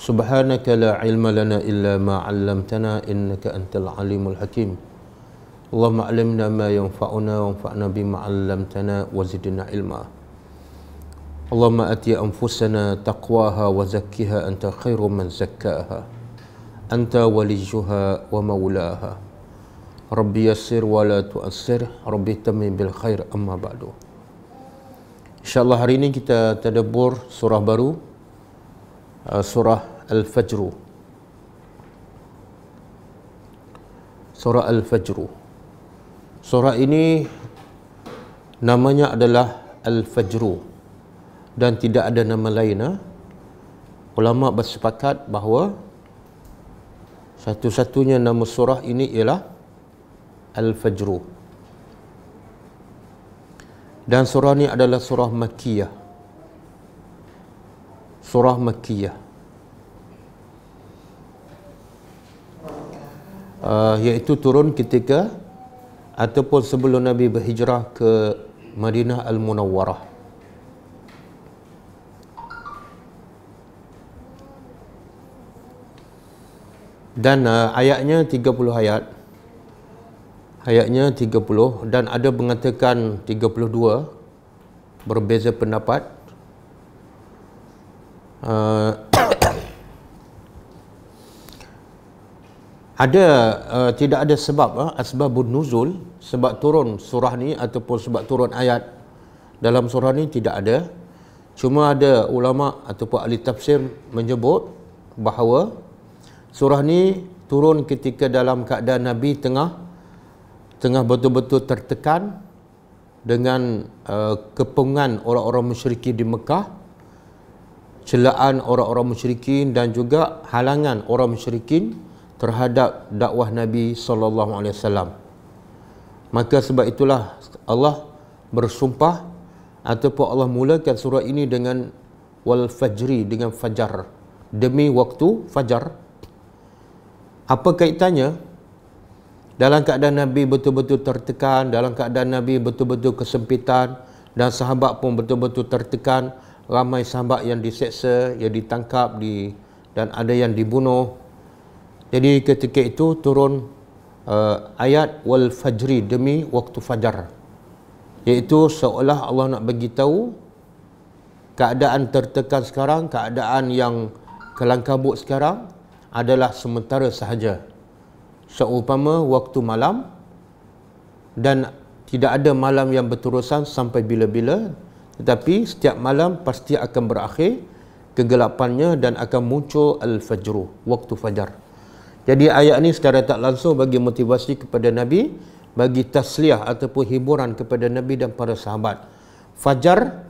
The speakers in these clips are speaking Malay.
سبحانك لا علم لنا إلا ما علمتنا إنك أنت العليم الحكيم اللهم علمنا ما ينفعنا وانفعنا بما علمتنا وزدنا علما اللهم أتي أنفسنا تقواها وزكها أنت خير من زكاها أنت وليها ومولاها ربي يسر ولا تؤسر ربي تمن بالخير أما بعد إن شاء الله hari ini kita tadabbur surah baru surah Al-Fajr Surah Al-Fajr Surah ini namanya adalah Al-Fajr dan tidak ada nama lain ha? ulama bersepakat bahawa satu-satunya nama surah ini ialah Al-Fajr dan surah ini adalah surah Makiyah surah Makiyah uh, iaitu turun ketika ataupun sebelum Nabi berhijrah ke Madinah Al-Munawwarah. Dan uh, ayatnya 30 ayat. Ayatnya 30 dan ada mengatakan 32 berbeza pendapat. Uh, ada uh, tidak ada sebab uh, asbabun nuzul sebab turun surah ni ataupun sebab turun ayat dalam surah ni tidak ada cuma ada ulama ataupun ahli tafsir menyebut bahawa surah ni turun ketika dalam keadaan nabi tengah tengah betul-betul tertekan dengan uh, kepungan orang-orang musyriki di Mekah celaan orang-orang musyrikin dan juga halangan orang musyrikin terhadap dakwah Nabi saw. Maka sebab itulah Allah bersumpah ataupun Allah mulakan surah ini dengan wal fajri dengan fajar demi waktu fajar. Apa kaitannya? Dalam keadaan Nabi betul-betul tertekan, dalam keadaan Nabi betul-betul kesempitan dan sahabat pun betul-betul tertekan, ramai sahabat yang diseksa, yang ditangkap di dan ada yang dibunuh jadi ketika itu turun uh, ayat wal fajri demi waktu fajar. Iaitu seolah Allah nak bagi tahu keadaan tertekan sekarang, keadaan yang kelangkabut sekarang adalah sementara sahaja. Seumpama waktu malam dan tidak ada malam yang berterusan sampai bila-bila tetapi setiap malam pasti akan berakhir kegelapannya dan akan muncul al-fajr waktu fajar. Jadi ayat ini secara tak langsung bagi motivasi kepada Nabi, bagi tasliah ataupun hiburan kepada Nabi dan para sahabat. Fajar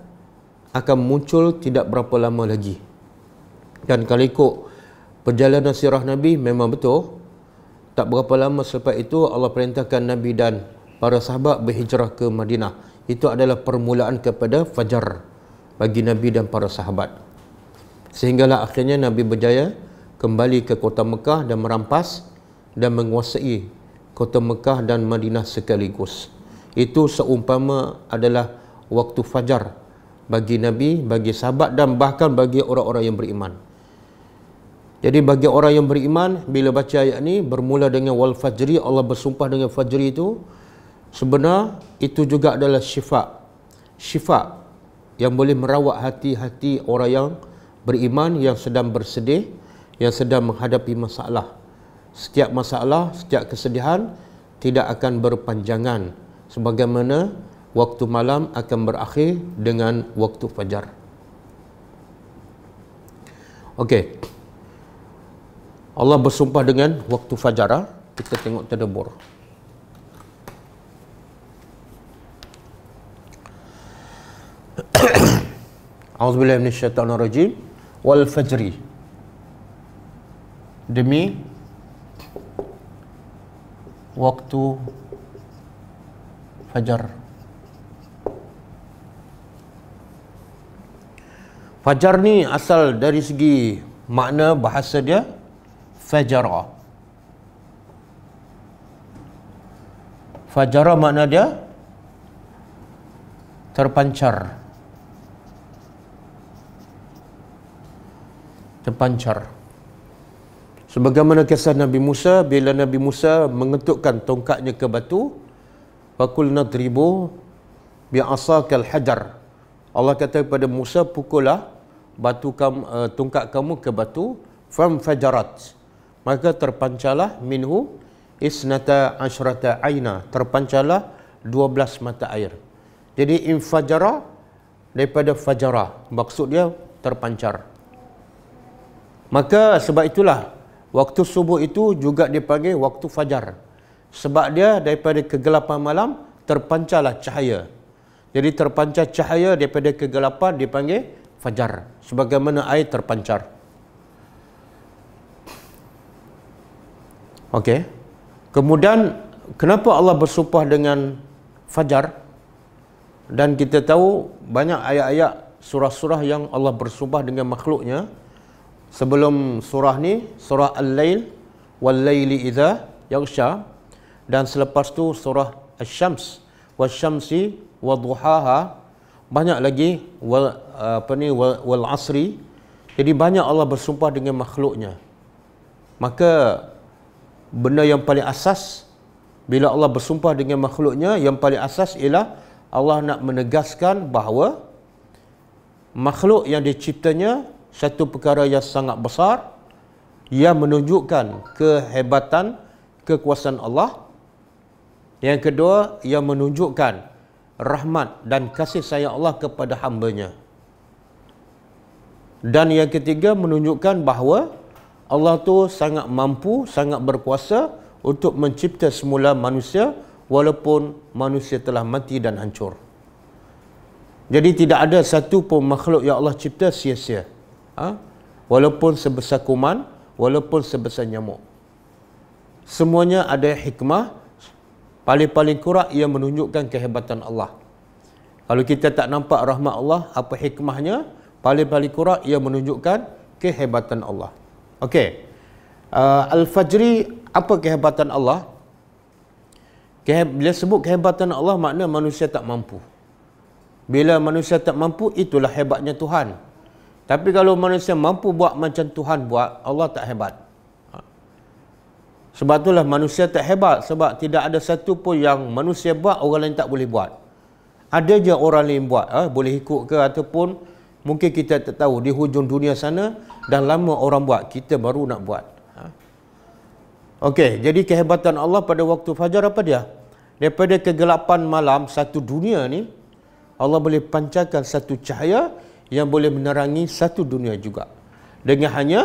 akan muncul tidak berapa lama lagi. Dan kalau ikut perjalanan sirah Nabi memang betul, tak berapa lama selepas itu Allah perintahkan Nabi dan para sahabat berhijrah ke Madinah. Itu adalah permulaan kepada fajar bagi Nabi dan para sahabat. Sehinggalah akhirnya Nabi berjaya kembali ke kota Mekah dan merampas dan menguasai kota Mekah dan Madinah sekaligus. Itu seumpama adalah waktu fajar bagi Nabi, bagi sahabat dan bahkan bagi orang-orang yang beriman. Jadi bagi orang yang beriman, bila baca ayat ini bermula dengan wal fajri, Allah bersumpah dengan fajri itu, sebenar itu juga adalah syifat. Syifat yang boleh merawat hati-hati orang yang beriman yang sedang bersedih, yang sedang menghadapi masalah. Setiap masalah, setiap kesedihan tidak akan berpanjangan sebagaimana waktu malam akan berakhir dengan waktu fajar. Okey. Allah bersumpah dengan waktu fajar. Ah. Kita tengok terdebur. أعوذ بالله من الشيطان الرجيم والفجر demi waktu fajar fajar ni asal dari segi makna bahasa dia fajar. Fajar makna dia terpancar terpancar Sebagaimana kisah Nabi Musa, bila Nabi Musa mengetukkan tongkatnya ke batu, فَقُلْنَا تْرِبُوا بِعَصَاكَ الْحَجَرِ Allah kata kepada Musa, pukullah batu kamu, uh, eh, tungkat kamu ke batu, فَمْفَجَرَتْ Maka terpancalah minhu isnata ashrata aina, terpancarlah 12 mata air. Jadi infajara daripada fajara, maksudnya terpancar. Maka sebab itulah Waktu subuh itu juga dipanggil waktu fajar. Sebab dia daripada kegelapan malam terpancarlah cahaya. Jadi terpancar cahaya daripada kegelapan dipanggil fajar. Sebagaimana air terpancar. Okey. Kemudian kenapa Allah bersumpah dengan fajar? Dan kita tahu banyak ayat-ayat surah-surah yang Allah bersumpah dengan makhluknya sebelum surah ni surah al-lail wal laili idza yaghsha dan selepas tu surah asy-syams wal wadhuhaha banyak lagi wal eh, apa ni wal, wal asri jadi banyak Allah bersumpah dengan makhluknya maka benda yang paling asas bila Allah bersumpah dengan makhluknya yang paling asas ialah Allah nak menegaskan bahawa makhluk yang diciptanya satu perkara yang sangat besar yang menunjukkan kehebatan kekuasaan Allah. Yang kedua, yang menunjukkan rahmat dan kasih sayang Allah kepada hambanya. Dan yang ketiga, menunjukkan bahawa Allah tu sangat mampu, sangat berkuasa untuk mencipta semula manusia walaupun manusia telah mati dan hancur. Jadi tidak ada satu pun makhluk yang Allah cipta sia-sia ha? walaupun sebesar kuman walaupun sebesar nyamuk semuanya ada hikmah paling-paling kurang ia menunjukkan kehebatan Allah kalau kita tak nampak rahmat Allah apa hikmahnya paling-paling kurang ia menunjukkan kehebatan Allah okey uh, al-fajri apa kehebatan Allah bila sebut kehebatan Allah makna manusia tak mampu bila manusia tak mampu itulah hebatnya Tuhan tapi kalau manusia mampu buat macam Tuhan buat, Allah tak hebat. Ha. Sebab itulah manusia tak hebat. Sebab tidak ada satu pun yang manusia buat, orang lain tak boleh buat. Ada je orang lain buat. Eh? Boleh ikut ke ataupun mungkin kita tak tahu. Di hujung dunia sana, dan lama orang buat. Kita baru nak buat. Ha. Okey, jadi kehebatan Allah pada waktu fajar apa dia? Daripada kegelapan malam satu dunia ni, Allah boleh pancarkan satu cahaya yang boleh menerangi satu dunia juga dengan hanya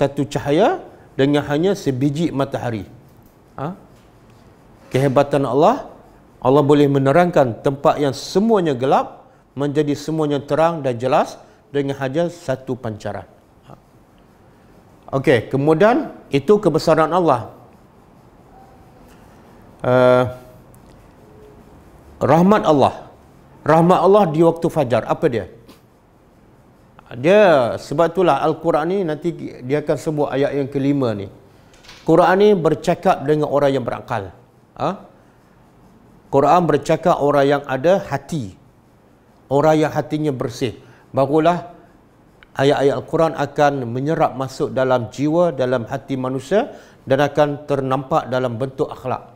satu cahaya dengan hanya sebiji matahari ha? kehebatan Allah Allah boleh menerangkan tempat yang semuanya gelap menjadi semuanya terang dan jelas dengan hanya satu pancaran ha? Okey, kemudian itu kebesaran Allah uh, rahmat Allah rahmat Allah di waktu fajar apa dia dia sebab itulah Al-Quran ni nanti dia akan sebut ayat yang kelima ni. Quran ni bercakap dengan orang yang berakal. Ha? Quran bercakap orang yang ada hati. Orang yang hatinya bersih. Barulah ayat-ayat Al-Quran akan menyerap masuk dalam jiwa, dalam hati manusia dan akan ternampak dalam bentuk akhlak.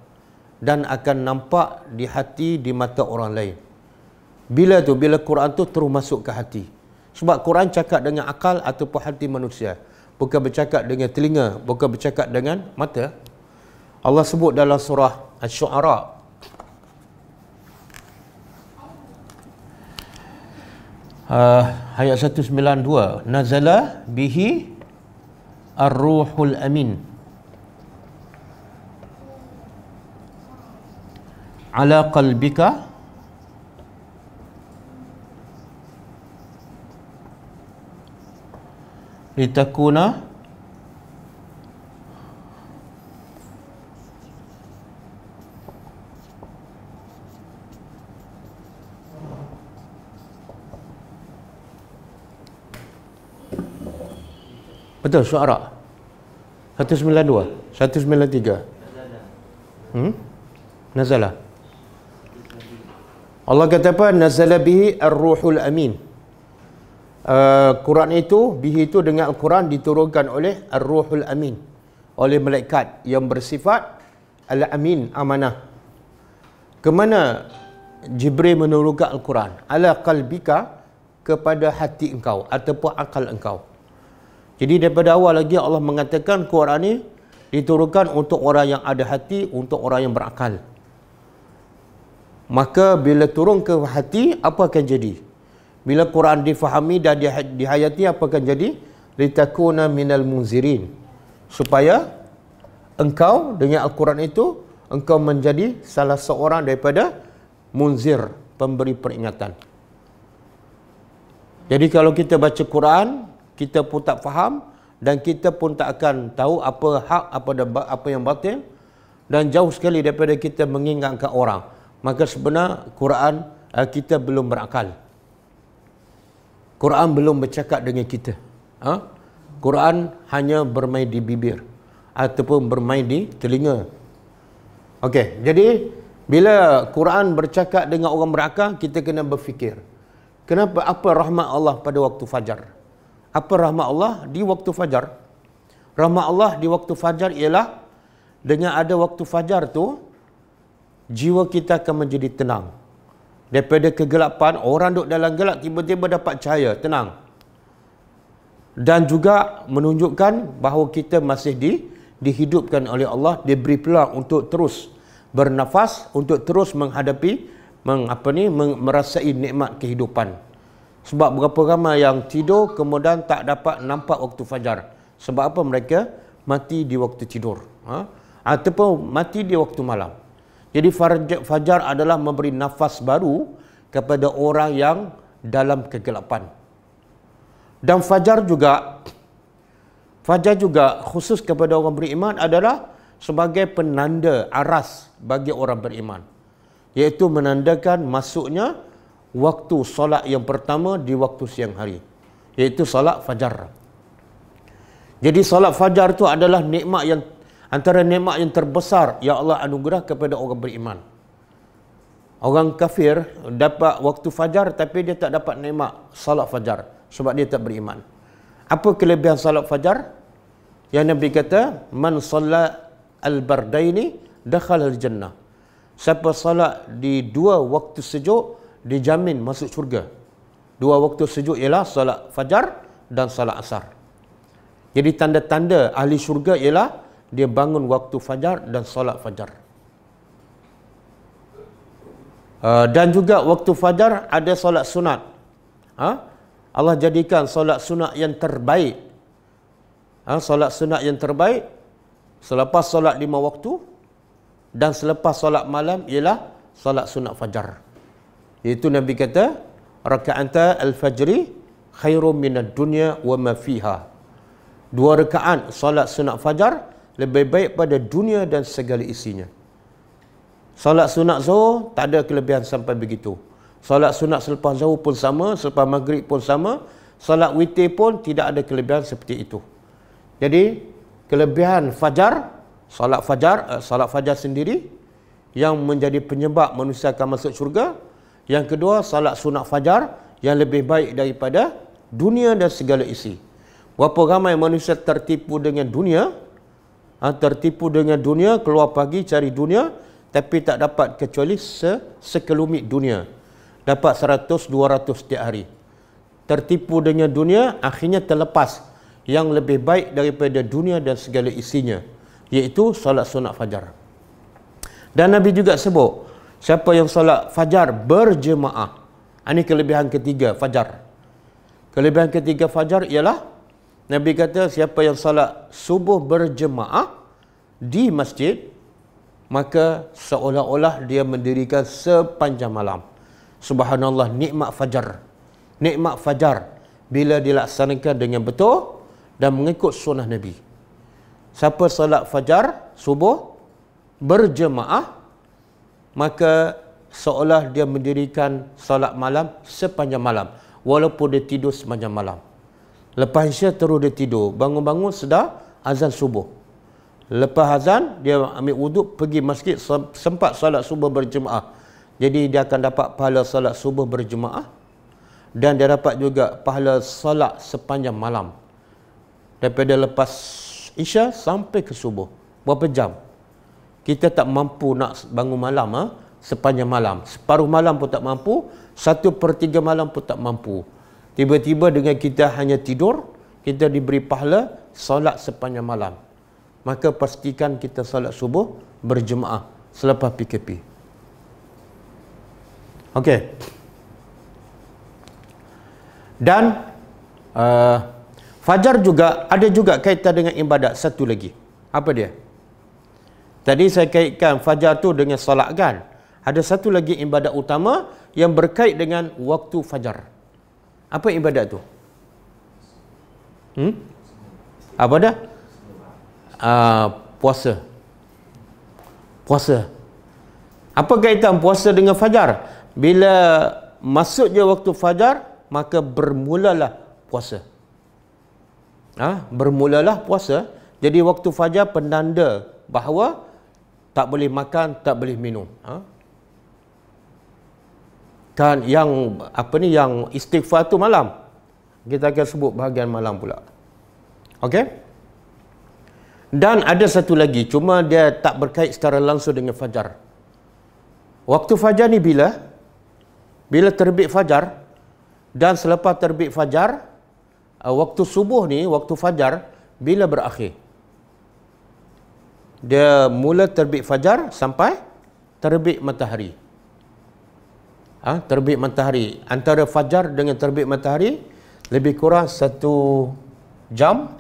Dan akan nampak di hati, di mata orang lain. Bila tu? Bila Quran tu terus masuk ke hati. Sebab Quran cakap dengan akal ataupun hati manusia. Bukan bercakap dengan telinga, bukan bercakap dengan mata. Allah sebut dalam surah Asy-Syu'ara. Uh, ayat 192 nazala bihi ar-ruhul amin ala qalbika litakuna Betul suara 192 193 Hmm Nazala Allah kata apa? Nazala bihi ar-ruhul amin. Eh, Quran itu bihi itu dengan Al-Quran diturunkan oleh Ar-Ruhul Amin oleh malaikat yang bersifat Al-Amin amanah. Kemana Jibril menurunkan Al-Quran? Ala qalbika kepada hati engkau ataupun akal engkau. Jadi daripada awal lagi Allah mengatakan Quran ini diturunkan untuk orang yang ada hati, untuk orang yang berakal. Maka bila turun ke hati, apa akan jadi? bila Quran difahami dan dihayati apa akan jadi litakuna minal munzirin supaya engkau dengan al-Quran itu engkau menjadi salah seorang daripada munzir pemberi peringatan jadi kalau kita baca Quran kita pun tak faham dan kita pun tak akan tahu apa hak apa apa yang batil dan jauh sekali daripada kita mengingatkan orang maka sebenarnya Quran eh, kita belum berakal Quran belum bercakap dengan kita. Ha? Quran hanya bermain di bibir ataupun bermain di telinga. Okey, jadi bila Quran bercakap dengan orang berakal, kita kena berfikir. Kenapa apa rahmat Allah pada waktu fajar? Apa rahmat Allah di waktu fajar? Rahmat Allah di waktu fajar ialah dengan ada waktu fajar tu jiwa kita akan menjadi tenang daripada kegelapan orang duduk dalam gelap tiba-tiba dapat cahaya tenang dan juga menunjukkan bahawa kita masih di dihidupkan oleh Allah diberi peluang untuk terus bernafas untuk terus menghadapi meng, apa ni meng, merasai nikmat kehidupan sebab berapa ramai yang tidur kemudian tak dapat nampak waktu fajar sebab apa mereka mati di waktu tidur ha? ataupun mati di waktu malam jadi fajar adalah memberi nafas baru kepada orang yang dalam kegelapan. Dan fajar juga fajar juga khusus kepada orang beriman adalah sebagai penanda aras bagi orang beriman. Iaitu menandakan masuknya waktu solat yang pertama di waktu siang hari. Iaitu solat fajar. Jadi solat fajar itu adalah nikmat yang Antara nikmat yang terbesar Ya Allah anugerah kepada orang beriman Orang kafir dapat waktu fajar Tapi dia tak dapat nikmat salat fajar Sebab dia tak beriman Apa kelebihan salat fajar? Yang Nabi kata Man salat al-bardaini Dakhal al-jannah Siapa salat di dua waktu sejuk Dijamin masuk syurga Dua waktu sejuk ialah salat fajar dan salat asar. Jadi tanda-tanda ahli syurga ialah dia bangun waktu fajar dan solat fajar. Uh, dan juga waktu fajar ada solat sunat. Huh? Ha? Allah jadikan solat sunat yang terbaik. Huh? Ha? Solat sunat yang terbaik selepas solat lima waktu dan selepas solat malam ialah solat sunat fajar. Itu Nabi kata, Raka'anta al-fajri khairu minat dunia wa mafiha. Dua rekaan solat sunat fajar, lebih baik pada dunia dan segala isinya. Solat sunat zuhur tak ada kelebihan sampai begitu. Solat sunat selepas zuhur pun sama, selepas maghrib pun sama, solat witir pun tidak ada kelebihan seperti itu. Jadi, kelebihan fajar, solat fajar, uh, solat fajar sendiri yang menjadi penyebab manusia akan masuk syurga. Yang kedua, solat sunat fajar yang lebih baik daripada dunia dan segala isi. Berapa ramai manusia tertipu dengan dunia? ha, tertipu dengan dunia, keluar pagi cari dunia tapi tak dapat kecuali se sekelumit dunia. Dapat 100 200 setiap hari. Tertipu dengan dunia akhirnya terlepas yang lebih baik daripada dunia dan segala isinya iaitu solat sunat fajar. Dan Nabi juga sebut siapa yang solat fajar berjemaah. Ini kelebihan ketiga fajar. Kelebihan ketiga fajar ialah Nabi kata siapa yang salat subuh berjemaah di masjid maka seolah-olah dia mendirikan sepanjang malam. Subhanallah nikmat fajar. Nikmat fajar bila dilaksanakan dengan betul dan mengikut sunnah Nabi. Siapa salat fajar subuh berjemaah maka seolah dia mendirikan salat malam sepanjang malam walaupun dia tidur sepanjang malam. Lepas Isya terus dia tidur. Bangun-bangun sedar azan subuh. Lepas azan dia ambil wuduk pergi masjid sempat solat subuh berjemaah. Jadi dia akan dapat pahala solat subuh berjemaah dan dia dapat juga pahala solat sepanjang malam. Daripada lepas Isya sampai ke subuh. Berapa jam? Kita tak mampu nak bangun malam ha? sepanjang malam. Separuh malam pun tak mampu. Satu per malam pun tak mampu. Tiba-tiba dengan kita hanya tidur, kita diberi pahala solat sepanjang malam. Maka pastikan kita solat subuh berjemaah selepas PKP. Okey. Dan uh, fajar juga ada juga kaitan dengan ibadat satu lagi. Apa dia? Tadi saya kaitkan fajar tu dengan solat kan. Ada satu lagi ibadat utama yang berkait dengan waktu fajar. Apa ibadat tu? Hmm? Apa dah? Uh, puasa. Puasa. Apa kaitan puasa dengan fajar? Bila masuk je waktu fajar, maka bermulalah puasa. Ha? Bermulalah puasa. Jadi waktu fajar penanda bahawa tak boleh makan, tak boleh minum. Ha? dan yang apa ni yang istighfar tu malam kita akan sebut bahagian malam pula okey dan ada satu lagi cuma dia tak berkait secara langsung dengan fajar waktu fajar ni bila bila terbit fajar dan selepas terbit fajar uh, waktu subuh ni waktu fajar bila berakhir dia mula terbit fajar sampai terbit matahari ha, terbit matahari antara fajar dengan terbit matahari lebih kurang satu jam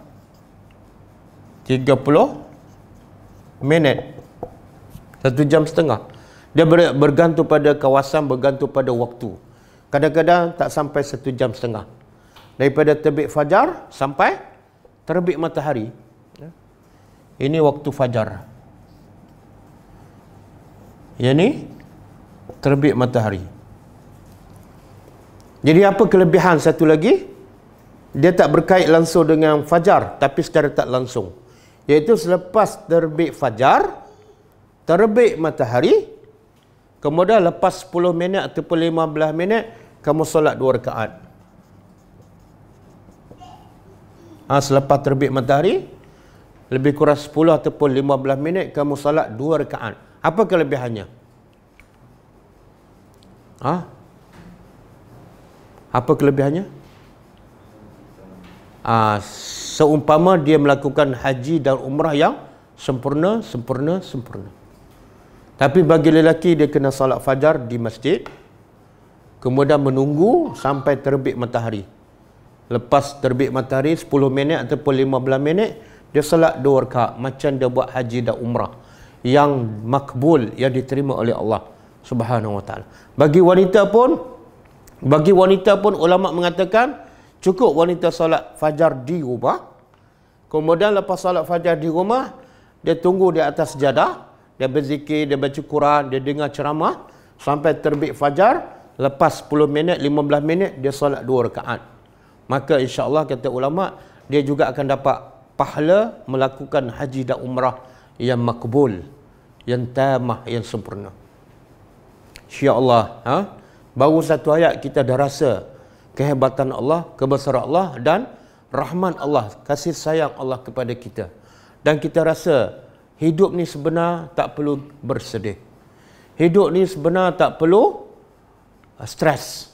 tiga puluh minit satu jam setengah dia bergantung pada kawasan bergantung pada waktu kadang-kadang tak sampai satu jam setengah daripada terbit fajar sampai terbit matahari ya. ini waktu fajar yang ini terbit matahari jadi apa kelebihan satu lagi? Dia tak berkait langsung dengan fajar tapi secara tak langsung. Iaitu selepas terbit fajar, terbit matahari, kemudian lepas 10 minit ataupun 15 minit, kamu solat dua rekaat. Ha, selepas terbit matahari, lebih kurang 10 ataupun 15 minit, kamu solat dua rakaat. Apa kelebihannya? Ha? apa kelebihannya? Uh, seumpama dia melakukan haji dan umrah yang sempurna, sempurna, sempurna. Tapi bagi lelaki dia kena salat fajar di masjid kemudian menunggu sampai terbit matahari. Lepas terbit matahari 10 minit ataupun 15 minit dia salat dua rakaat macam dia buat haji dan umrah yang makbul yang diterima oleh Allah Subhanahu Wa Taala. Bagi wanita pun bagi wanita pun ulama mengatakan cukup wanita solat fajar di rumah. Kemudian lepas solat fajar di rumah, dia tunggu di atas jadah. Dia berzikir, dia baca Quran, dia dengar ceramah. Sampai terbit fajar, lepas 10 minit, 15 minit, dia solat dua rekaat. Maka insya Allah kata ulama, dia juga akan dapat pahala melakukan haji dan umrah yang makbul, yang tamah, yang sempurna. Insya Allah. Ha? Baru satu ayat kita dah rasa kehebatan Allah, kebesaran Allah dan Rahman Allah, kasih sayang Allah kepada kita. Dan kita rasa hidup ni sebenar tak perlu bersedih. Hidup ni sebenar tak perlu uh, stres.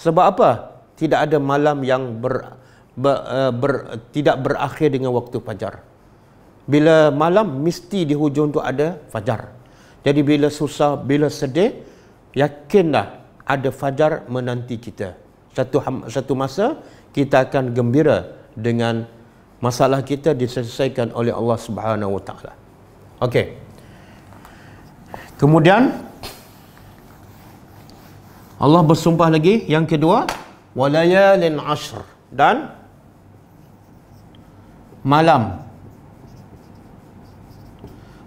Sebab apa? Tidak ada malam yang ber, ber, ber, uh, ber tidak berakhir dengan waktu fajar. Bila malam mesti di hujung tu ada fajar. Jadi bila susah, bila sedih, yakinlah ada fajar menanti kita. Satu satu masa kita akan gembira dengan masalah kita diselesaikan oleh Allah Subhanahu Wataala. Okey. Kemudian Allah bersumpah lagi yang kedua walayalin ashr dan malam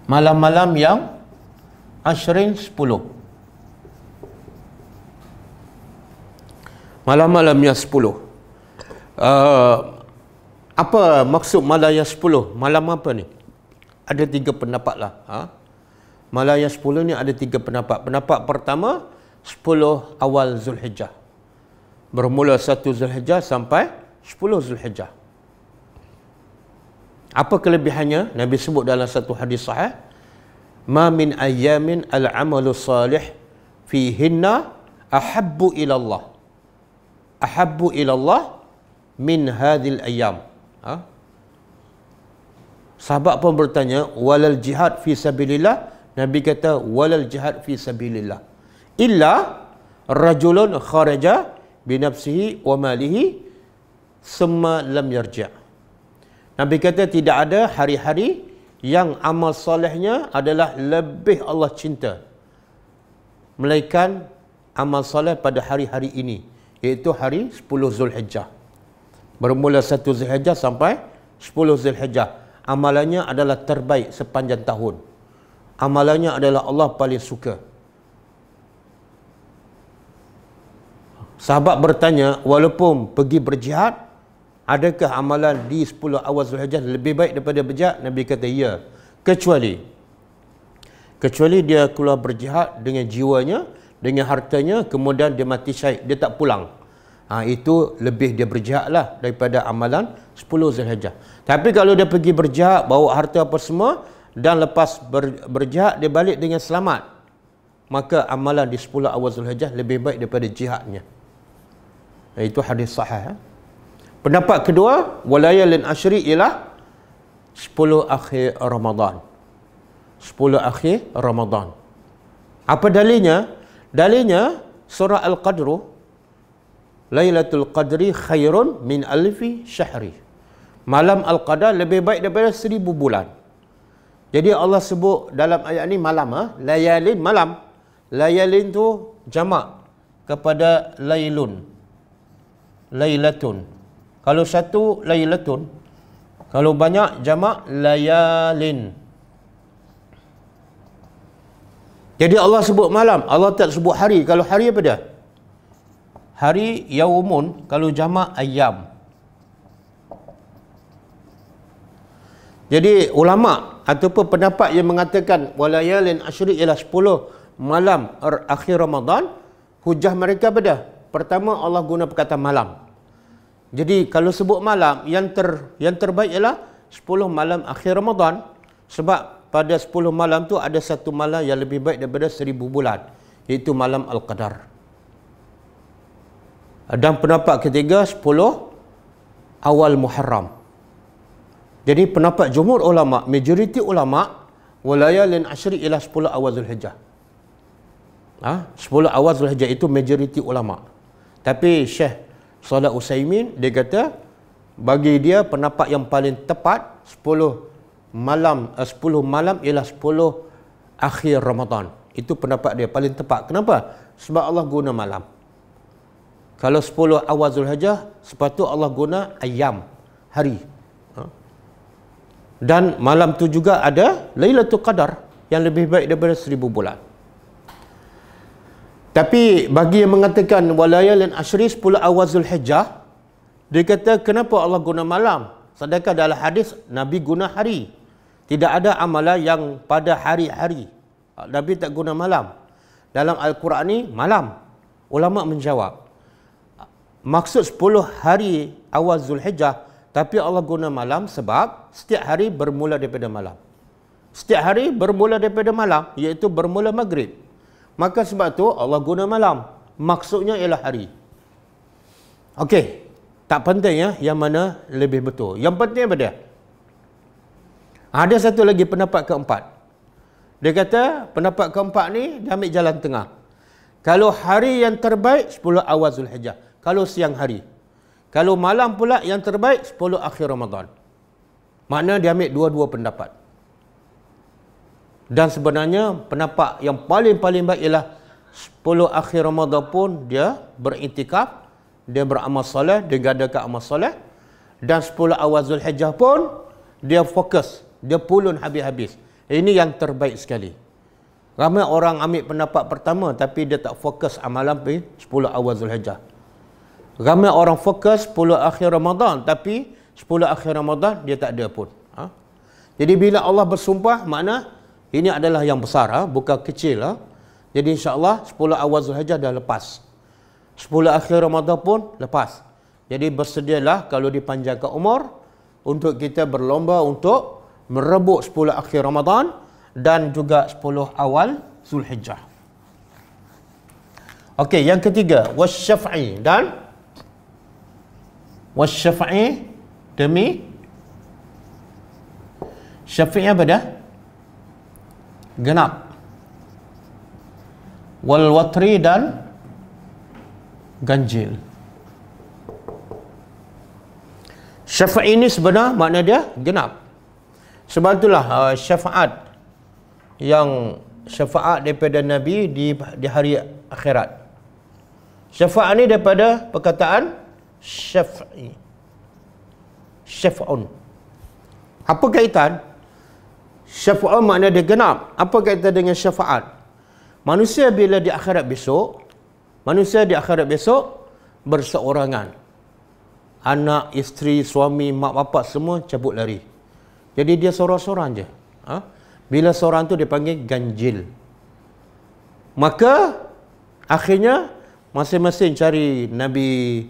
malam-malam yang ashrin sepuluh malam-malam yang 10 uh, apa maksud malam yang sepuluh malam apa ni ada tiga pendapat lah ha? malam yang sepuluh ni ada tiga pendapat pendapat pertama sepuluh awal Zulhijjah bermula satu Zulhijjah sampai sepuluh Zulhijjah apa kelebihannya Nabi sebut dalam satu hadis sahih ma min ayamin al-amalu salih fi fihinna ahabbu ila Allah ahabbu ilallah min hadhil ayyam ha? sahabat pun bertanya walal jihad fi sabilillah nabi kata walal jihad fi sabilillah illa rajulun kharaja binafsihi wa malihi summa lam yarja. nabi kata tidak ada hari-hari yang amal solehnya adalah lebih Allah cinta melainkan amal soleh pada hari-hari ini iaitu hari 10 Zulhijjah. Bermula 1 Zulhijjah sampai 10 Zulhijjah. Amalannya adalah terbaik sepanjang tahun. Amalannya adalah Allah paling suka. Sahabat bertanya, walaupun pergi berjihad, adakah amalan di 10 awal Zulhijjah lebih baik daripada berjihad? Nabi kata, ya. Kecuali, kecuali dia keluar berjihad dengan jiwanya, dengan hartanya kemudian dia mati syahid dia tak pulang ha, itu lebih dia berjihad lah daripada amalan 10 Zulhijjah tapi kalau dia pergi berjihad bawa harta apa semua dan lepas ber, berjihad dia balik dengan selamat maka amalan di 10 awal Zulhijjah lebih baik daripada jihadnya itu hadis sahih ha? pendapat kedua walayah lin asyri ialah 10 akhir Ramadan 10 akhir Ramadan apa dalilnya Dalilnya surah Al-Qadr Lailatul Qadri khairun min alfi syahri. Malam Al-Qadar lebih baik daripada seribu bulan. Jadi Allah sebut dalam ayat ini malam. Ha? Layalin malam. Layalin tu jamak kepada laylun. Laylatun. Kalau satu laylatun. Kalau banyak jamak Layalin. Jadi Allah sebut malam, Allah tak sebut hari. Kalau hari apa dia? Hari yaumun kalau jamak ayam. Jadi ulama ataupun pendapat yang mengatakan walayalin asyri ialah 10 malam akhir Ramadan, hujah mereka apa Pertama Allah guna perkataan malam. Jadi kalau sebut malam yang ter yang terbaik ialah 10 malam akhir Ramadan sebab pada 10 malam tu ada satu malam yang lebih baik daripada 1000 bulan iaitu malam al-qadar dan pendapat ketiga 10 awal muharram jadi pendapat jumhur ulama majoriti ulama walaya lin asri ila 10 awal zulhijjah ha? 10 awal zulhijjah itu majoriti ulama tapi syekh Salah Usaimin dia kata bagi dia pendapat yang paling tepat malam 10 eh, malam ialah 10 akhir Ramadan. Itu pendapat dia paling tepat. Kenapa? Sebab Allah guna malam. Kalau 10 awal Zulhijjah, sepatu Allah guna ayam hari. Ha? Dan malam tu juga ada Lailatul Qadar yang lebih baik daripada seribu bulan. Tapi bagi yang mengatakan walayalan asyri 10 awal Zulhijjah, dia kata kenapa Allah guna malam? Sedangkan dalam hadis Nabi guna hari. Tidak ada amalan yang pada hari-hari Nabi tak guna malam. Dalam Al-Quran ni malam. Ulama menjawab. Maksud 10 hari awal Zulhijjah tapi Allah guna malam sebab setiap hari bermula daripada malam. Setiap hari bermula daripada malam iaitu bermula maghrib. Maka sebab tu Allah guna malam. Maksudnya ialah hari. Okey. Tak penting ya yang mana lebih betul. Yang penting apa dia? Ada satu lagi pendapat keempat. Dia kata pendapat keempat ni dia ambil jalan tengah. Kalau hari yang terbaik 10 awal Zulhijjah. Kalau siang hari. Kalau malam pula yang terbaik 10 akhir Ramadan. Makna dia ambil dua-dua pendapat. Dan sebenarnya pendapat yang paling-paling baik ialah 10 akhir Ramadan pun dia beriktikaf, dia beramal soleh, dia gadakan amal soleh dan 10 awal Zulhijjah pun dia fokus dia pulun habis-habis. Ini yang terbaik sekali. Ramai orang ambil pendapat pertama tapi dia tak fokus amalan pergi 10 awal Zulhijjah. Ramai orang fokus 10 akhir Ramadan tapi 10 akhir Ramadan dia tak ada pun. Ha? Jadi bila Allah bersumpah makna ini adalah yang besar ha? bukan kecil. Ha? Jadi insyaAllah 10 awal Zulhijjah dah lepas. 10 akhir Ramadan pun lepas. Jadi bersedialah kalau dipanjangkan umur untuk kita berlomba untuk merebut 10 akhir Ramadan dan juga 10 awal Zulhijjah. Okey, yang ketiga, wasyafi dan wasyafi demi syafi apa dah? Genap. Wal watri dan ganjil. Syafi ini sebenarnya makna dia genap. Sebab itulah uh, syafaat yang syafaat daripada Nabi di, di hari akhirat. Syafaat ini daripada perkataan syaf'i. Syaf'un. Apa kaitan? Syafa'un makna dia genap. Apa kaitan dengan syafaat? Manusia bila di akhirat besok, manusia di akhirat besok berseorangan. Anak, isteri, suami, mak bapak semua cabut lari. Jadi dia sorang-sorang je. Ha? Bila sorang tu dia panggil ganjil. Maka akhirnya masing-masing cari Nabi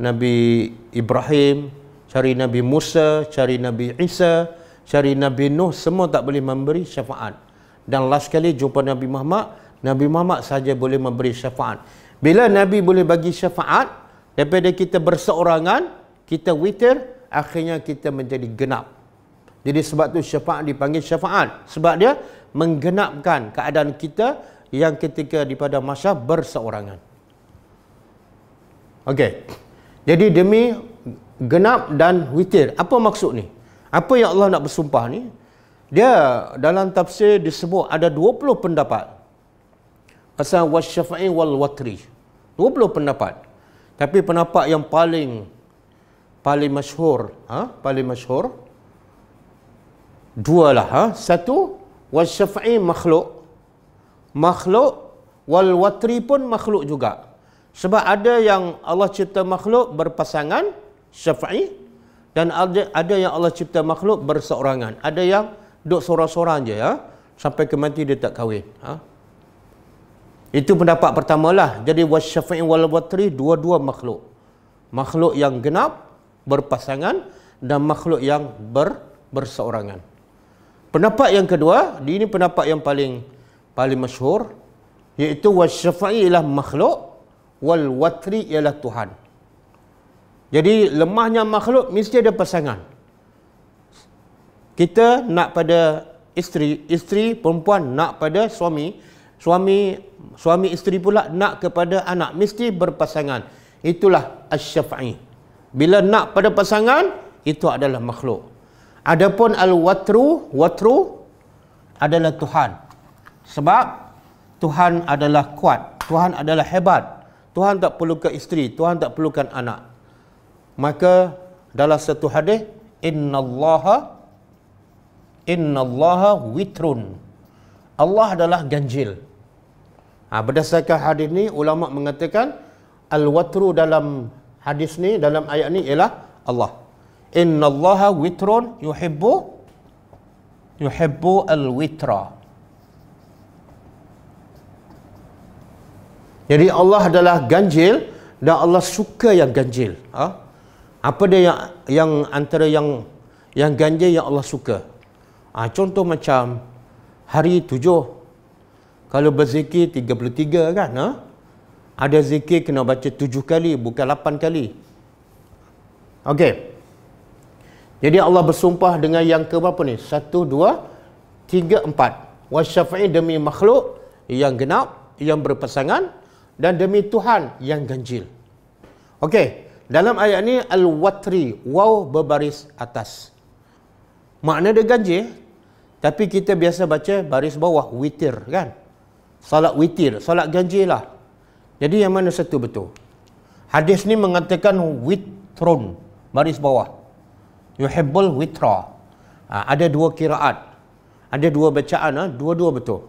Nabi Ibrahim, cari Nabi Musa, cari Nabi Isa, cari Nabi Nuh semua tak boleh memberi syafaat. Dan last kali jumpa Nabi Muhammad, Nabi Muhammad saja boleh memberi syafaat. Bila Nabi boleh bagi syafaat daripada kita berseorangan, kita witir, akhirnya kita menjadi genap. Jadi sebab tu syafaat dipanggil syafaat. Sebab dia menggenapkan keadaan kita yang ketika di pada masa berseorangan. Okey. Jadi demi genap dan witir. Apa maksud ni? Apa yang Allah nak bersumpah ni? Dia dalam tafsir disebut ada 20 pendapat. Pasal wasyafa'i wal watri. 20 pendapat. Tapi pendapat yang paling paling masyhur, ha? paling masyhur, dua lah. Ha? Satu, wal syafi'i makhluk. Makhluk, wal watri pun makhluk juga. Sebab ada yang Allah cipta makhluk berpasangan, syafi'i. Dan ada, ada yang Allah cipta makhluk berseorangan. Ada yang duduk seorang-seorang je. ya Sampai ke mati dia tak kahwin. Ha? Itu pendapat pertama lah. Jadi, wal syafi'i wal watri, dua-dua makhluk. Makhluk yang genap, berpasangan dan makhluk yang ber, berseorangan. Pendapat yang kedua, ini pendapat yang paling paling masyhur iaitu wasyafa'i ialah makhluk wal watri ialah Tuhan. Jadi lemahnya makhluk mesti ada pasangan. Kita nak pada isteri, isteri perempuan nak pada suami, suami suami isteri pula nak kepada anak mesti berpasangan. Itulah asy-syafa'i. Bila nak pada pasangan itu adalah makhluk. Adapun al-watru, watru adalah Tuhan. Sebab Tuhan adalah kuat, Tuhan adalah hebat. Tuhan tak perlukan isteri, Tuhan tak perlukan anak. Maka dalam satu hadis, Inna Allah, Inna Allah witrun. Allah adalah ganjil. Ha, berdasarkan hadis ni ulama mengatakan al-watru dalam hadis ni dalam ayat ni ialah Allah. Inna allaha witron yuhibbu yuhibbu al-witra. Jadi Allah adalah ganjil dan Allah suka yang ganjil. Ha? Apa dia yang, yang antara yang yang ganjil yang Allah suka? Ha, contoh macam hari tujuh. Kalau berzikir tiga puluh tiga kan? Ha? Ada zikir kena baca tujuh kali bukan lapan kali. Okey. Jadi Allah bersumpah dengan yang ke berapa ni? Satu, dua, tiga, empat. Wasyafi'i demi makhluk yang genap, yang berpasangan dan demi Tuhan yang ganjil. Okey, dalam ayat ni al-watri waw berbaris atas. Makna dia ganjil tapi kita biasa baca baris bawah witir kan? Salat witir, salat ganjil lah. Jadi yang mana satu betul? Hadis ni mengatakan witron baris bawah yuhibbul witra. Ha, ah, ada dua kiraat. Ada dua bacaan, ha? dua-dua betul.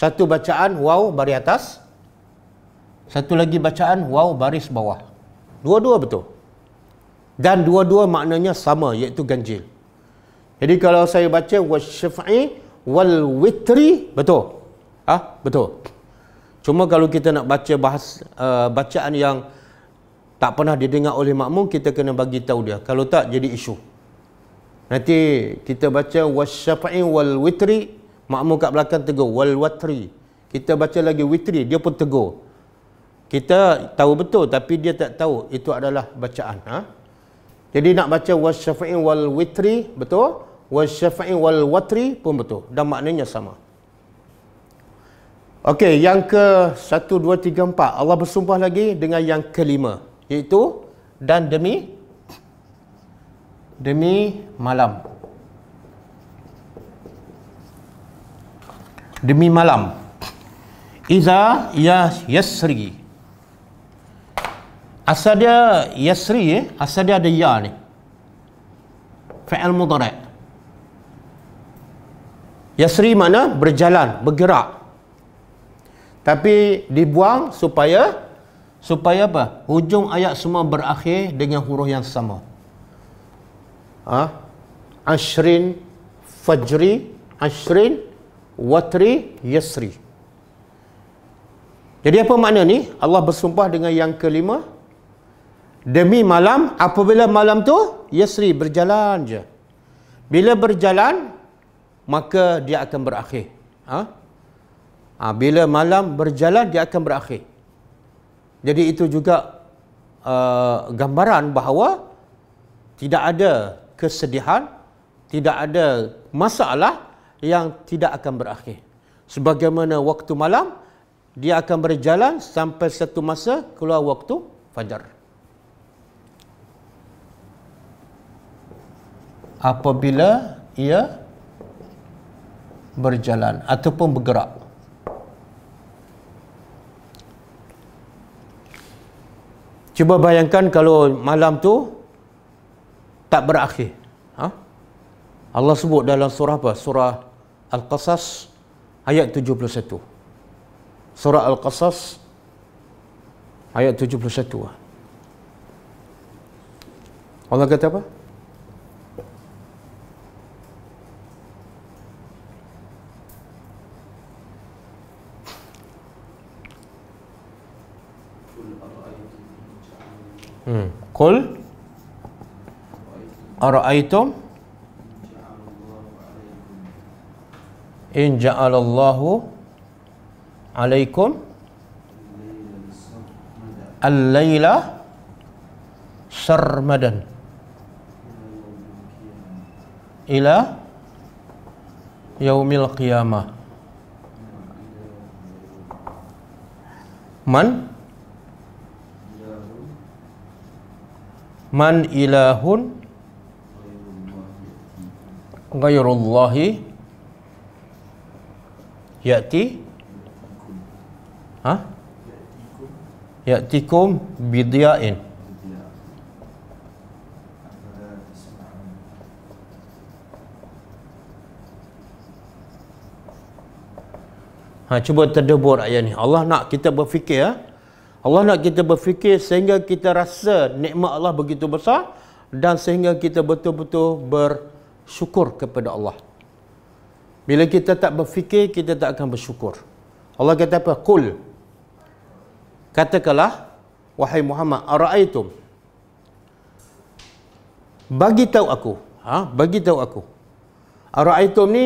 Satu bacaan waw baris atas. Satu lagi bacaan waw baris bawah. Dua-dua betul. Dan dua-dua maknanya sama iaitu ganjil. Jadi kalau saya baca wasyafi wal witri betul. Ah, ha? betul. Cuma kalau kita nak baca bahas uh, bacaan yang tak pernah didengar oleh makmum kita kena bagi tahu dia kalau tak jadi isu nanti kita baca wasyafa'i wal witri makmum kat belakang tegur wal watri kita baca lagi witri dia pun tegur kita tahu betul tapi dia tak tahu itu adalah bacaan ha? jadi nak baca wasyafa'i wal witri betul wasyafa'i wal watri pun betul dan maknanya sama Okey, yang ke 1, 2, 3, 4. Allah bersumpah lagi dengan yang kelima iaitu dan demi demi malam demi malam iza ya yasri asal dia yasri eh? asal dia ada ya ni fi'il mudhari yasri mana berjalan bergerak tapi dibuang supaya supaya apa hujung ayat semua berakhir dengan huruf yang sama ha? ashrin fajri ashrin watri yasri jadi apa makna ni Allah bersumpah dengan yang kelima demi malam apabila malam tu yasri berjalan je bila berjalan maka dia akan berakhir ha? Ha, bila malam berjalan dia akan berakhir jadi itu juga uh, gambaran bahawa tidak ada kesedihan, tidak ada masalah yang tidak akan berakhir. Sebagaimana waktu malam, dia akan berjalan sampai satu masa keluar waktu fajar. Apabila ia berjalan ataupun bergerak. Cuba bayangkan kalau malam tu tak berakhir. Ha? Allah sebut dalam surah apa? Surah Al-Qasas ayat 71. Surah Al-Qasas ayat 71. Allah kata apa? Hmm. Qul Ara'aitum In ja'alallahu Alaikum Al-layla Sarmadan Ila Yaumil qiyamah Man Man man ilahun ghairullahi yati ha yatikum bidya'in Ha, cuba terdebur ayat ni. Allah nak kita berfikir. Ha? Allah nak kita berfikir sehingga kita rasa nikmat Allah begitu besar dan sehingga kita betul-betul bersyukur kepada Allah. Bila kita tak berfikir, kita tak akan bersyukur. Allah kata apa? Kul. Katakanlah, wahai Muhammad, ara'aitum. Bagi tahu aku. Ha? Bagi tahu aku. Ara'aitum ni,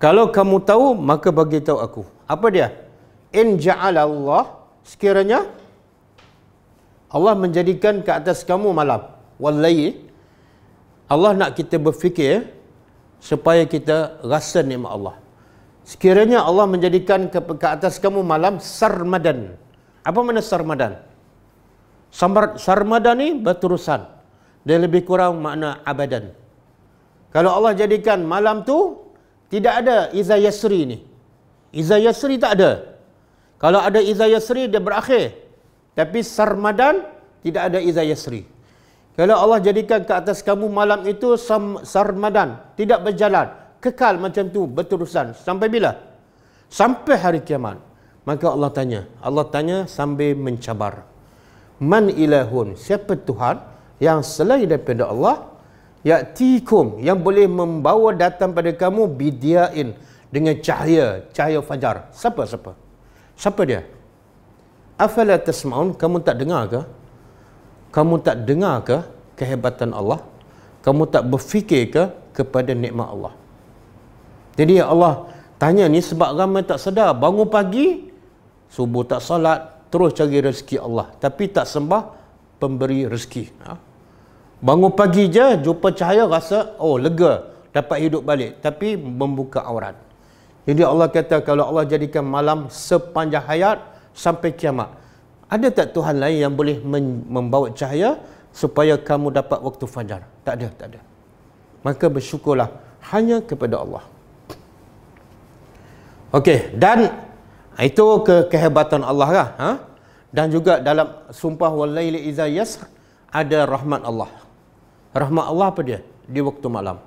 kalau kamu tahu, maka bagi tahu aku. Apa dia? In ja'ala Allah sekiranya Allah menjadikan ke atas kamu malam wallahi Allah nak kita berfikir supaya kita rasa nikmat Allah sekiranya Allah menjadikan ke, ke atas kamu malam sarmadan apa makna sarmadan Sambar, sarmadan ni berterusan dia lebih kurang makna abadan kalau Allah jadikan malam tu tidak ada iza yasri ni iza yasri tak ada kalau ada izah yasri, dia berakhir. Tapi sarmadan, tidak ada izah yasri. Kalau Allah jadikan ke atas kamu malam itu sarmadan, tidak berjalan. Kekal macam tu berterusan. Sampai bila? Sampai hari kiamat. Maka Allah tanya. Allah tanya sambil mencabar. Man ilahun? Siapa Tuhan yang selain daripada Allah? Ya'tikum. Yang boleh membawa datang pada kamu bidia'in. Dengan cahaya. Cahaya fajar. Siapa-siapa? siapa? Siapa dia? Afala tasma'un? Kamu tak dengar ke? Kamu tak dengar ke kehebatan Allah? Kamu tak berfikir ke kepada nikmat Allah? Jadi Allah tanya ni sebab ramai tak sedar. Bangun pagi, subuh tak salat, terus cari rezeki Allah. Tapi tak sembah pemberi rezeki. Ha? Bangun pagi je, jumpa cahaya rasa, oh lega, dapat hidup balik. Tapi membuka aurat. Jadi Allah kata kalau Allah jadikan malam sepanjang hayat sampai kiamat. Ada tak Tuhan lain yang boleh membawa cahaya supaya kamu dapat waktu fajar? Tak ada, tak ada. Maka bersyukurlah hanya kepada Allah. Okey, dan itu ke kehebatan Allah lah. Ha? Dan juga dalam sumpah walaili iza yasr ada rahmat Allah. Rahmat Allah apa dia? Di waktu malam.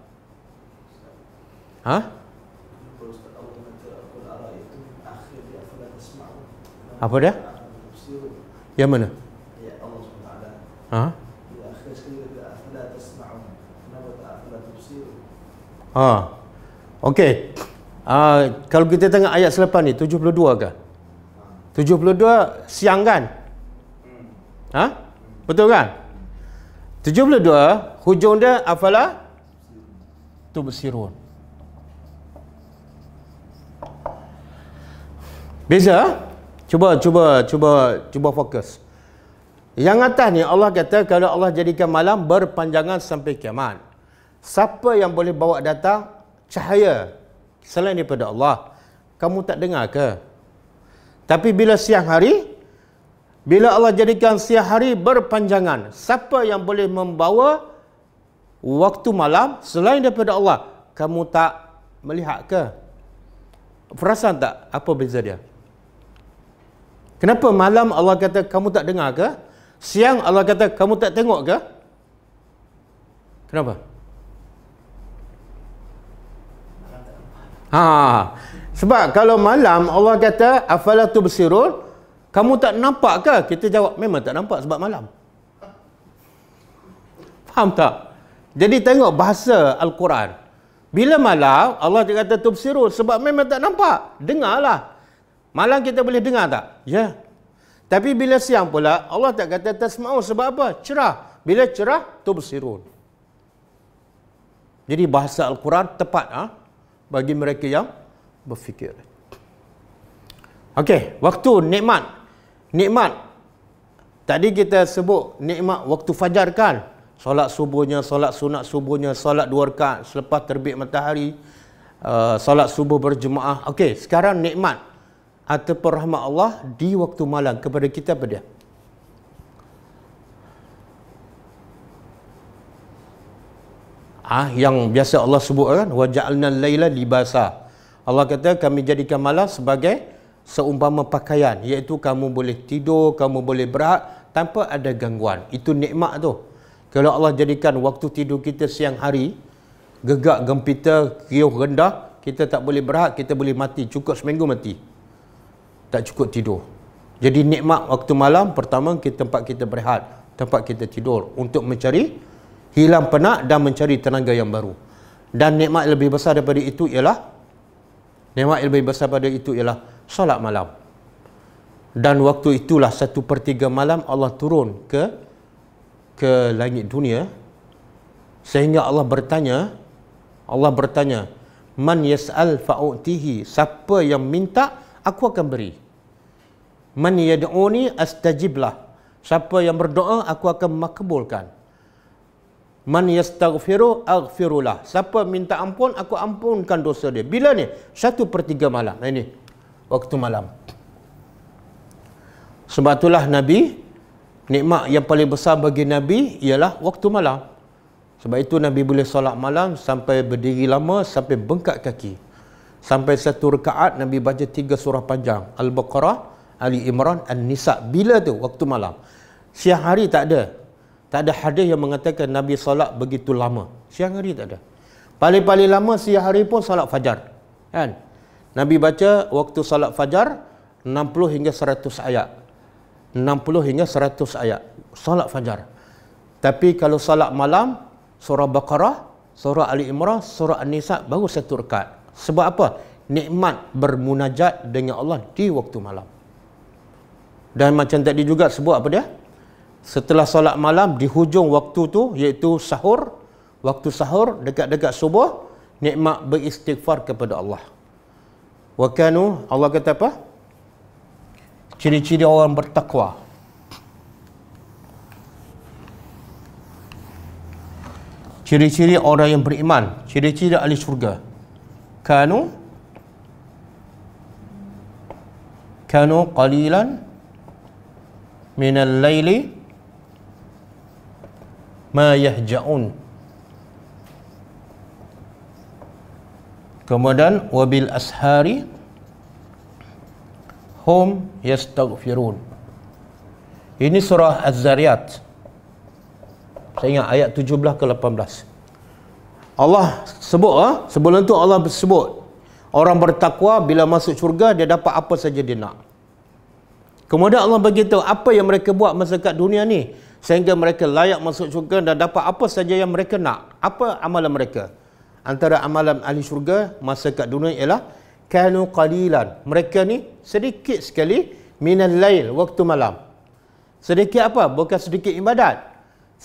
Ha? Apa dia? Yang mana? Ya, ha? Ha. Okey. Uh, kalau kita tengok ayat selepas ni 72 ke? 72 siang kan? Hmm. Ha? Betul kan? 72 hujung dia afala tubsirun. Beza? Beza? Cuba cuba cuba cuba fokus. Yang atas ni Allah kata kalau Allah jadikan malam berpanjangan sampai kiamat. Siapa yang boleh bawa datang cahaya selain daripada Allah? Kamu tak dengar ke? Tapi bila siang hari bila Allah jadikan siang hari berpanjangan, siapa yang boleh membawa waktu malam selain daripada Allah? Kamu tak melihat ke? Perasan tak apa beza dia? Kenapa malam Allah kata kamu tak dengar ke? Siang Allah kata kamu tak tengok ke? Kenapa? Ha. Sebab kalau malam Allah kata afala tubsirun? Kamu tak nampak ke? Kita jawab memang tak nampak sebab malam. Faham tak? Jadi tengok bahasa Al-Quran. Bila malam Allah kata tubsirun sebab memang tak nampak. Dengarlah. Malam kita boleh dengar tak? Ya. Yeah. Tapi bila siang pula, Allah tak kata tasma'u sebab apa? Cerah. Bila cerah, tu bersirun. Jadi bahasa Al-Quran tepat ha? bagi mereka yang berfikir. Okey, waktu nikmat. Nikmat. Tadi kita sebut nikmat waktu fajar kan? Solat subuhnya, solat sunat subuhnya, solat dua rakaat selepas terbit matahari. Uh, solat subuh berjemaah. Okey, sekarang nikmat. Atau rahmat Allah di waktu malam kepada kita apa dia? Ah yang biasa Allah sebut kan waja'alna laila libasa. Allah kata kami jadikan malam sebagai seumpama pakaian iaitu kamu boleh tidur, kamu boleh berehat tanpa ada gangguan. Itu nikmat tu. Kalau Allah jadikan waktu tidur kita siang hari gegak gempita, kiuh rendah, kita tak boleh berehat, kita boleh mati, cukup seminggu mati tak cukup tidur. Jadi nikmat waktu malam pertama kita tempat kita berehat, tempat kita tidur untuk mencari hilang penat dan mencari tenaga yang baru. Dan nikmat lebih besar daripada itu ialah nikmat lebih besar daripada itu ialah solat malam. Dan waktu itulah satu pertiga malam Allah turun ke ke langit dunia sehingga Allah bertanya Allah bertanya man yas'al fa'utihi siapa yang minta aku akan beri. Man yad'uni astajiblah. Siapa yang berdoa, aku akan makbulkan. Man yastaghfiru aghfirulah. Siapa minta ampun, aku ampunkan dosa dia. Bila ni? Satu per tiga malam. Ini, waktu malam. Sebab itulah Nabi, nikmat yang paling besar bagi Nabi ialah waktu malam. Sebab itu Nabi boleh solat malam sampai berdiri lama, sampai bengkak kaki sampai satu rekaat Nabi baca tiga surah panjang Al-Baqarah Ali Imran An-Nisa bila tu waktu malam siang hari tak ada tak ada hadis yang mengatakan Nabi solat begitu lama siang hari tak ada paling-paling lama siang hari pun solat fajar kan Nabi baca waktu solat fajar 60 hingga 100 ayat 60 hingga 100 ayat solat fajar tapi kalau solat malam surah Baqarah surah Ali Imran surah An-Nisa baru satu rekaat sebab apa? Nikmat bermunajat dengan Allah di waktu malam. Dan macam tadi juga sebut apa dia? Setelah solat malam di hujung waktu tu iaitu sahur, waktu sahur dekat-dekat subuh, nikmat beristighfar kepada Allah. Wa kanu Allah kata apa? Ciri-ciri orang bertakwa. Ciri-ciri orang yang beriman, ciri-ciri ahli syurga kanu kanu qalilan min al-laili ma yahja'un kemudian wabil ashari hum yastaghfirun ini surah az-zariyat saya ingat ayat 17 ke 18 Allah sebut ha? sebelum tu Allah sebut orang bertakwa bila masuk syurga dia dapat apa saja dia nak. Kemudian Allah bagi apa yang mereka buat masa kat dunia ni sehingga mereka layak masuk syurga dan dapat apa saja yang mereka nak. Apa amalan mereka? Antara amalan ahli syurga masa kat dunia ialah kanu qalilan. Mereka ni sedikit sekali minal lail waktu malam. Sedikit apa? Bukan sedikit ibadat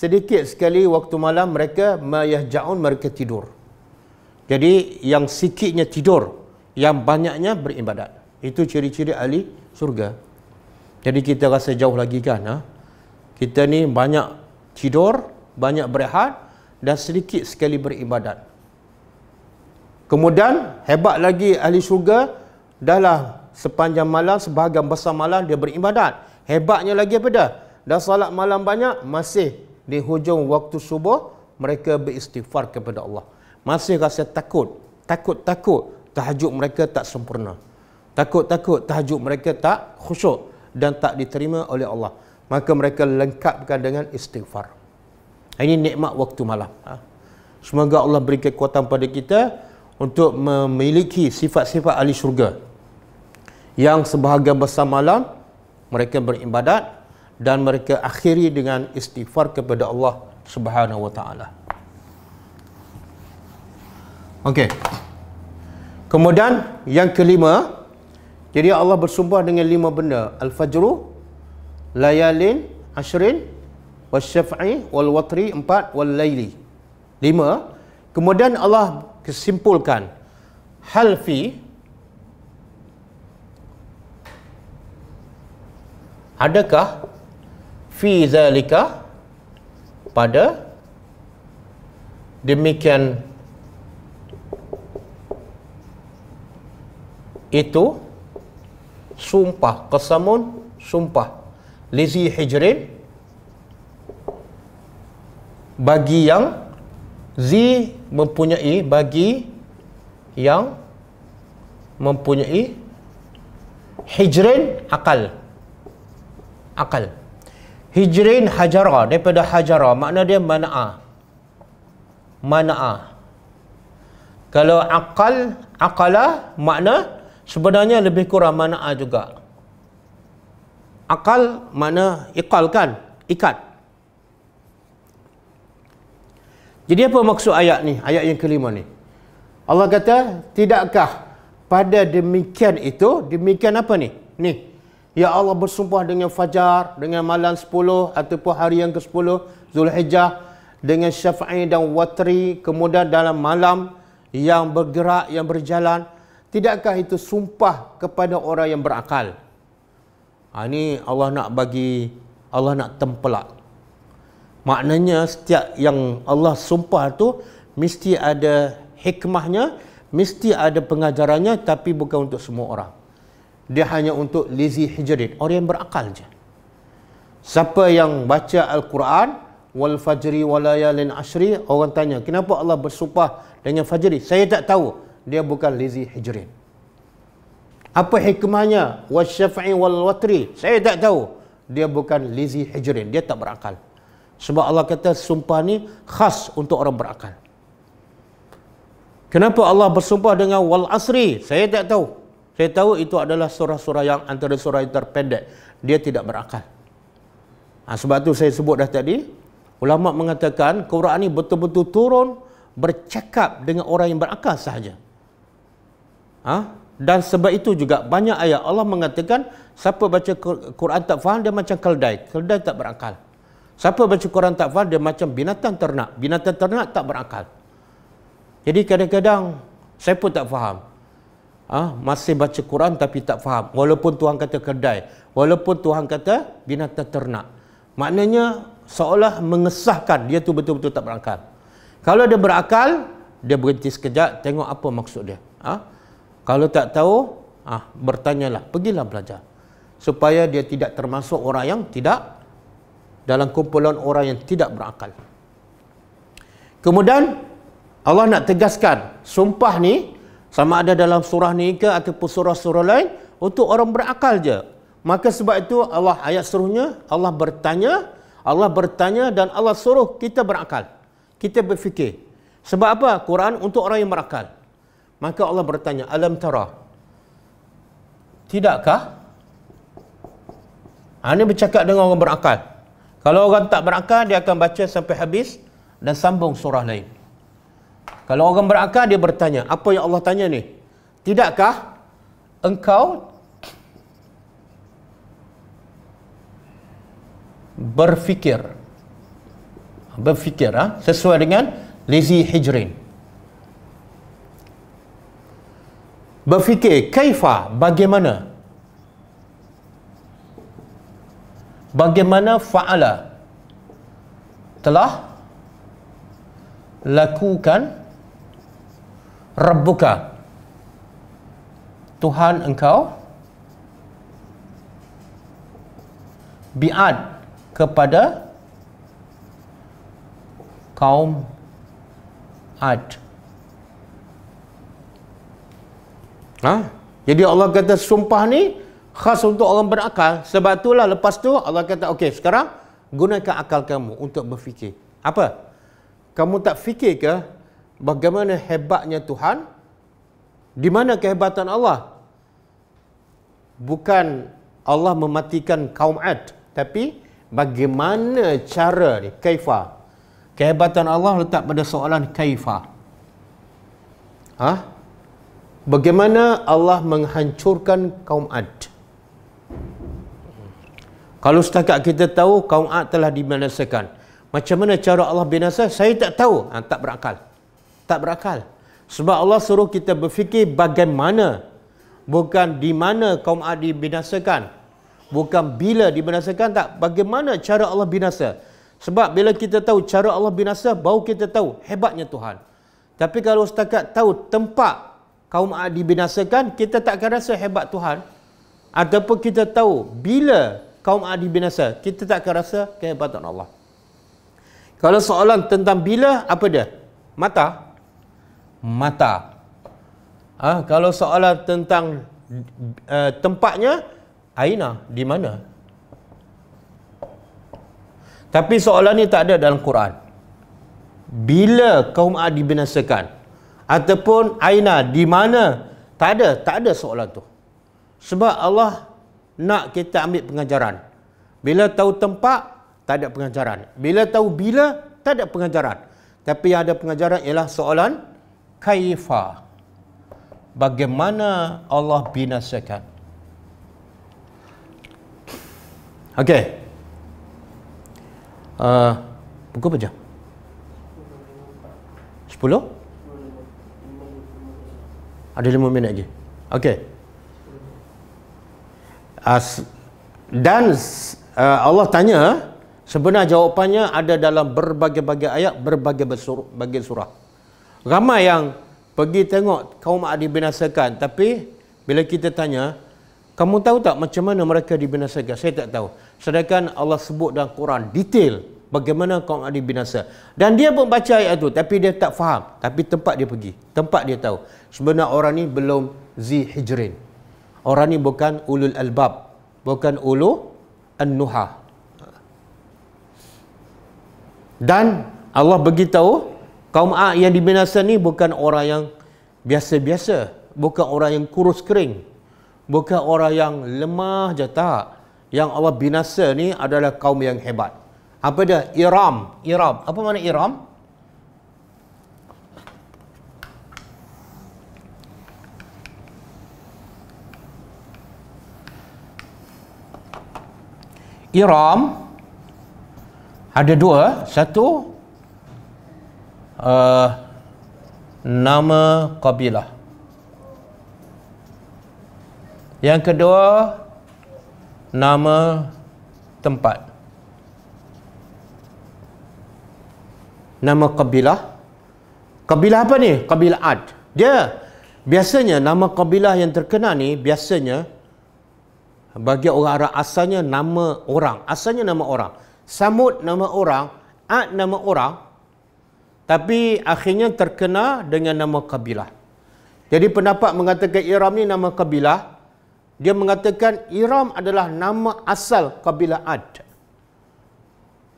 sedikit sekali waktu malam mereka mayahjaun mereka tidur. Jadi yang sikitnya tidur, yang banyaknya beribadat. Itu ciri-ciri ahli surga. Jadi kita rasa jauh lagi kan. Ha? Kita ni banyak tidur, banyak berehat dan sedikit sekali beribadat. Kemudian hebat lagi ahli Surga dalam sepanjang malam sebahagian besar malam dia beribadat. Hebatnya lagi apa dah? Dah salat malam banyak masih di hujung waktu subuh mereka beristighfar kepada Allah masih rasa takut takut-takut tahajud mereka tak sempurna takut-takut tahajud mereka tak khusyuk dan tak diterima oleh Allah maka mereka lengkapkan dengan istighfar ini nikmat waktu malam ha? semoga Allah beri kekuatan pada kita untuk memiliki sifat-sifat ahli syurga yang sebahagian besar malam mereka beribadat dan mereka akhiri dengan istighfar kepada Allah Subhanahu wa taala. Okey. Kemudian yang kelima, jadi Allah bersumpah dengan lima benda, al-fajru, layalin, Ashrin, wasyafi, wal watri, empat, wal laili. Lima. Kemudian Allah kesimpulkan Halfi. adakah fi zalika pada demikian itu sumpah kesamun sumpah lizi hijrin bagi yang zi mempunyai bagi yang mempunyai hijrin akal akal Hijrin hajarah, daripada hajarah makna dia mana'a. Mana'a. Kalau akal aqala makna sebenarnya lebih kurang mana'a juga. Akal makna ikal kan? Ikat. Jadi apa maksud ayat ni? Ayat yang kelima ni. Allah kata, tidakkah pada demikian itu, demikian apa ni? Ni. Ya Allah bersumpah dengan Fajar, dengan Malam 10 ataupun hari yang ke-10 Zulhijjah dengan Syafi'i dan Watri kemudian dalam malam yang bergerak, yang berjalan. Tidakkah itu sumpah kepada orang yang berakal? Ha, ini Allah nak bagi, Allah nak tempelak. Maknanya setiap yang Allah sumpah tu mesti ada hikmahnya, mesti ada pengajarannya tapi bukan untuk semua orang dia hanya untuk lizi hijrid orang yang berakal je siapa yang baca al-Quran wal fajri walayalin ashri orang tanya kenapa Allah bersumpah dengan fajri saya tak tahu dia bukan lizi hijrid apa hikmahnya wasyafi wal watri saya tak tahu dia bukan lizi hijrin dia tak berakal sebab Allah kata sumpah ni khas untuk orang berakal kenapa Allah bersumpah dengan wal asri saya tak tahu saya tahu itu adalah surah-surah yang antara surah yang terpendek. Dia tidak berakal. Ha, sebab tu saya sebut dah tadi, ulama mengatakan Quran ini betul-betul turun bercakap dengan orang yang berakal sahaja. Ha? Dan sebab itu juga banyak ayat Allah mengatakan siapa baca Quran tak faham dia macam keldai, keldai tak berakal. Siapa baca Quran tak faham dia macam binatang ternak, binatang ternak tak berakal. Jadi kadang-kadang saya pun tak faham ha, masih baca Quran tapi tak faham. Walaupun Tuhan kata kedai. Walaupun Tuhan kata binatang ternak. Maknanya seolah mengesahkan dia tu betul-betul tak berakal. Kalau dia berakal, dia berhenti sekejap tengok apa maksud dia. Ha? Kalau tak tahu, ha, bertanyalah. Pergilah belajar. Supaya dia tidak termasuk orang yang tidak dalam kumpulan orang yang tidak berakal. Kemudian Allah nak tegaskan sumpah ni sama ada dalam surah ni ke ataupun surah-surah lain untuk orang berakal je maka sebab itu Allah ayat suruhnya Allah bertanya Allah bertanya dan Allah suruh kita berakal kita berfikir sebab apa Quran untuk orang yang berakal maka Allah bertanya alam tara tidakkah ini ha, bercakap dengan orang berakal kalau orang tak berakal dia akan baca sampai habis dan sambung surah lain kalau orang berakal dia bertanya, apa yang Allah tanya ni? Tidakkah engkau berfikir berfikir ha? sesuai dengan lizi hijrin berfikir kaifa bagaimana bagaimana fa'ala telah lakukan Rabbuka Tuhan engkau biad kepada kaum Ad ha? jadi Allah kata sumpah ni khas untuk orang berakal sebab itulah lepas tu Allah kata okey sekarang gunakan akal kamu untuk berfikir apa kamu tak fikir ke bagaimana hebatnya Tuhan, di mana kehebatan Allah. Bukan Allah mematikan kaum Ad, tapi bagaimana cara ni, kaifah. Kehebatan Allah letak pada soalan kaifah. Ha? Bagaimana Allah menghancurkan kaum Ad? Kalau setakat kita tahu kaum Ad telah dibinasakan, macam mana cara Allah binasa? Saya tak tahu. Ha, tak berakal tak berakal. Sebab Allah suruh kita berfikir bagaimana bukan di mana kaum Ad dibinasakan. Bukan bila dibinasakan tak bagaimana cara Allah binasa. Sebab bila kita tahu cara Allah binasa baru kita tahu hebatnya Tuhan. Tapi kalau setakat tahu tempat kaum Ad dibinasakan kita tak akan rasa hebat Tuhan. Ataupun kita tahu bila kaum Ad dibinasa kita tak akan rasa kehebatan Allah. Kalau soalan tentang bila apa dia? Mata mata. Ah ha, kalau soalan tentang uh, tempatnya Aina di mana? Tapi soalan ni tak ada dalam Quran. Bila kaum Adi dibinasakan ataupun Aina di mana? Tak ada, tak ada soalan tu. Sebab Allah nak kita ambil pengajaran. Bila tahu tempat, tak ada pengajaran. Bila tahu bila, tak ada pengajaran. Tapi yang ada pengajaran ialah soalan kaifa bagaimana Allah binasakan okey uh, buku berapa jam 10 ada 5 minit lagi okey as dan uh, Allah tanya sebenar jawapannya ada dalam berbagai-bagai ayat berbagai-bagai surah. Ramai yang pergi tengok kaum Ad dibinasakan tapi bila kita tanya kamu tahu tak macam mana mereka dibinasakan? Saya tak tahu. Sedangkan Allah sebut dalam Quran detail bagaimana kaum Ad binasa. Dan dia pun baca ayat tu tapi dia tak faham. Tapi tempat dia pergi. Tempat dia tahu. Sebenarnya orang ni belum zi hijrin. Orang ni bukan ulul albab. Bukan ulu an-nuha. Dan Allah beritahu Kaum A' yang dibinasa ni bukan orang yang biasa-biasa. Bukan orang yang kurus kering. Bukan orang yang lemah je tak. Yang Allah binasa ni adalah kaum yang hebat. Apa dia? Iram. Iram. Apa makna Iram? Iram ada dua. Satu, uh, nama kabilah. Yang kedua nama tempat. Nama kabilah. Kabilah apa ni? Kabilah Ad. Dia biasanya nama kabilah yang terkenal ni biasanya bagi orang-orang asalnya nama orang, asalnya nama orang. Samud nama orang, Ad nama orang, tapi akhirnya terkena dengan nama kabilah. Jadi pendapat mengatakan Iram ni nama kabilah. Dia mengatakan Iram adalah nama asal kabilah Ad.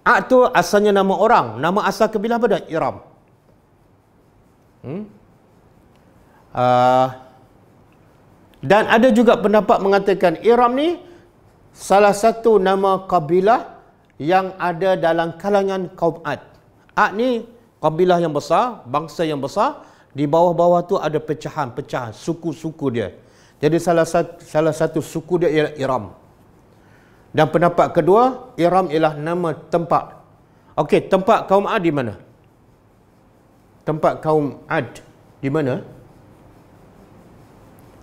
Ad tu asalnya nama orang. Nama asal kabilah apa dah? Iram. Hmm? Uh, dan ada juga pendapat mengatakan Iram ni salah satu nama kabilah yang ada dalam kalangan kaum Ad. Ad ni kabilah yang besar, bangsa yang besar, di bawah-bawah tu ada pecahan-pecahan suku-suku dia. Jadi salah satu, salah satu suku dia ialah Iram. Dan pendapat kedua, Iram ialah nama tempat. Okey, tempat kaum Ad di mana? Tempat kaum Ad di mana?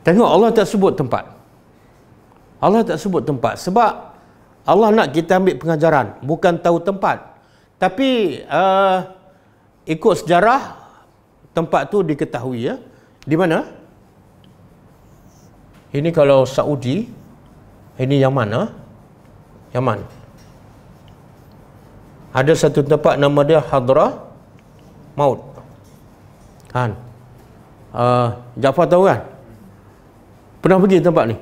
Tengok Allah tak sebut tempat. Allah tak sebut tempat sebab Allah nak kita ambil pengajaran, bukan tahu tempat. Tapi uh, ikut sejarah tempat tu diketahui ya. Di mana? Ini kalau Saudi, ini Yaman ya. Yaman. Ada satu tempat nama dia Hadrah Maut. Kan? Uh, Jafar tahu kan? Pernah pergi tempat ni?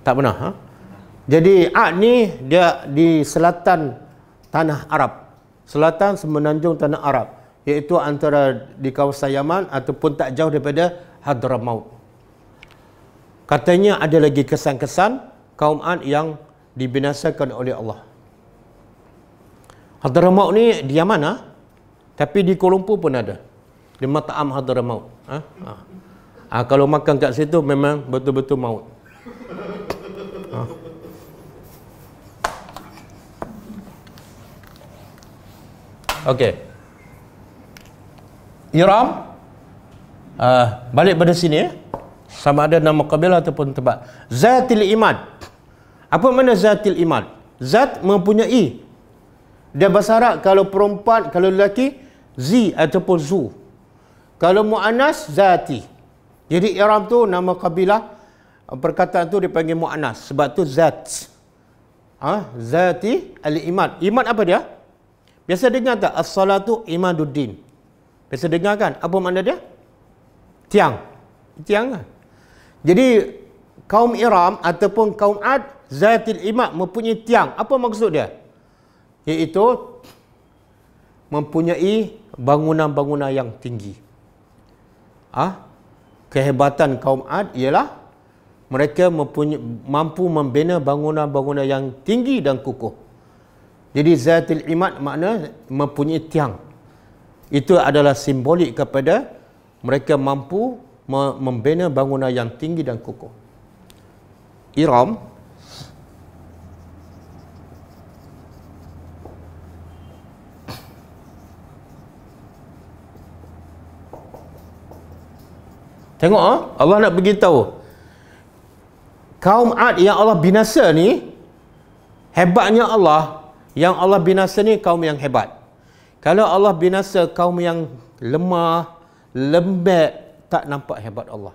Tak pernah. Ha? Jadi Ad ni dia di selatan tanah Arab selatan semenanjung tanah Arab iaitu antara di kawasan Yaman ataupun tak jauh daripada Hadramaut. Katanya ada lagi kesan-kesan kaum Ad yang dibinasakan oleh Allah. Hadramaut ni di Yaman ah. Ha? Tapi di Kuala Lumpur pun ada. Di Mataam Hadramaut. Ha? Ha. ha. kalau makan kat situ memang betul-betul maut. Ha. Okey. Iram. Uh, ah, balik pada sini. Ya. Sama ada nama kabilah ataupun tempat. Zatil imad. Apa mana zatil imad? Zat mempunyai. Dia bersarak kalau perempuan, kalau lelaki. Zi ataupun zu. Kalau mu'anas, zati. Jadi iram tu nama kabilah. Ah, perkataan tu dipanggil mu'anas. Sebab tu zat. Ha? Zati al-imad. Imad apa dia? Biasa dengar tak? As-salatu imaduddin. Biasa dengar kan? Apa makna dia? Tiang. Tiang kan? Jadi, kaum Iram ataupun kaum Ad, Zayatil Imad mempunyai tiang. Apa maksud dia? Iaitu, mempunyai bangunan-bangunan yang tinggi. Ah, ha? Kehebatan kaum Ad ialah mereka mampu membina bangunan-bangunan yang tinggi dan kukuh. Jadi zatil imad makna mempunyai tiang. Itu adalah simbolik kepada mereka mampu membina bangunan yang tinggi dan kukuh. Iram Tengok ah, Allah nak tahu Kaum Ad yang Allah binasa ni hebatnya Allah yang Allah binasa ni kaum yang hebat. Kalau Allah binasa kaum yang lemah, lembek, tak nampak hebat Allah.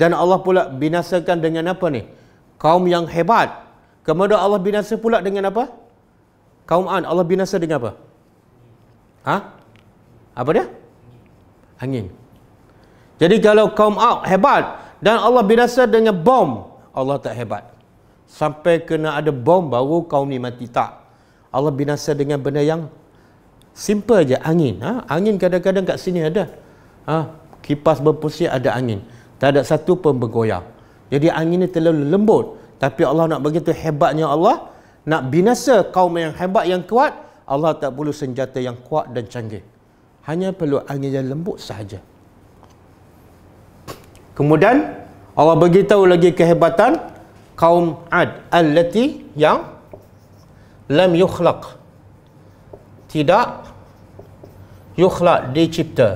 Dan Allah pula binasakan dengan apa ni? Kaum yang hebat. Kemudian Allah binasa pula dengan apa? Kaum An. Allah binasa dengan apa? Ha? Apa dia? Angin. Jadi kalau kaum an hebat dan Allah binasa dengan bom, Allah tak hebat. Sampai kena ada bom baru kaum ni mati tak. Allah binasa dengan benda yang simple aja angin ha? angin kadang-kadang kat sini ada ha? kipas berpusi ada angin tak ada satu pun bergoyang jadi angin ni terlalu lembut tapi Allah nak begitu hebatnya Allah nak binasa kaum yang hebat yang kuat Allah tak perlu senjata yang kuat dan canggih hanya perlu angin yang lembut sahaja kemudian Allah beritahu lagi kehebatan kaum Ad allati yang lam yukhlaq tidak yukhlaq dicipta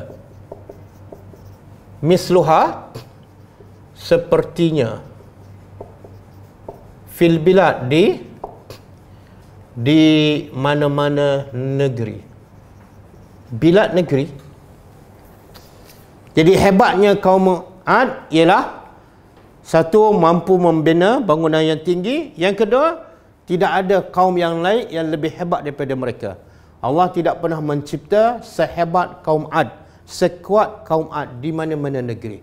misluha sepertinya fil bilad di di mana-mana negeri bilad negeri jadi hebatnya kaum Ad ialah satu mampu membina bangunan yang tinggi yang kedua tidak ada kaum yang lain yang lebih hebat daripada mereka. Allah tidak pernah mencipta sehebat kaum Ad, sekuat kaum Ad di mana-mana negeri.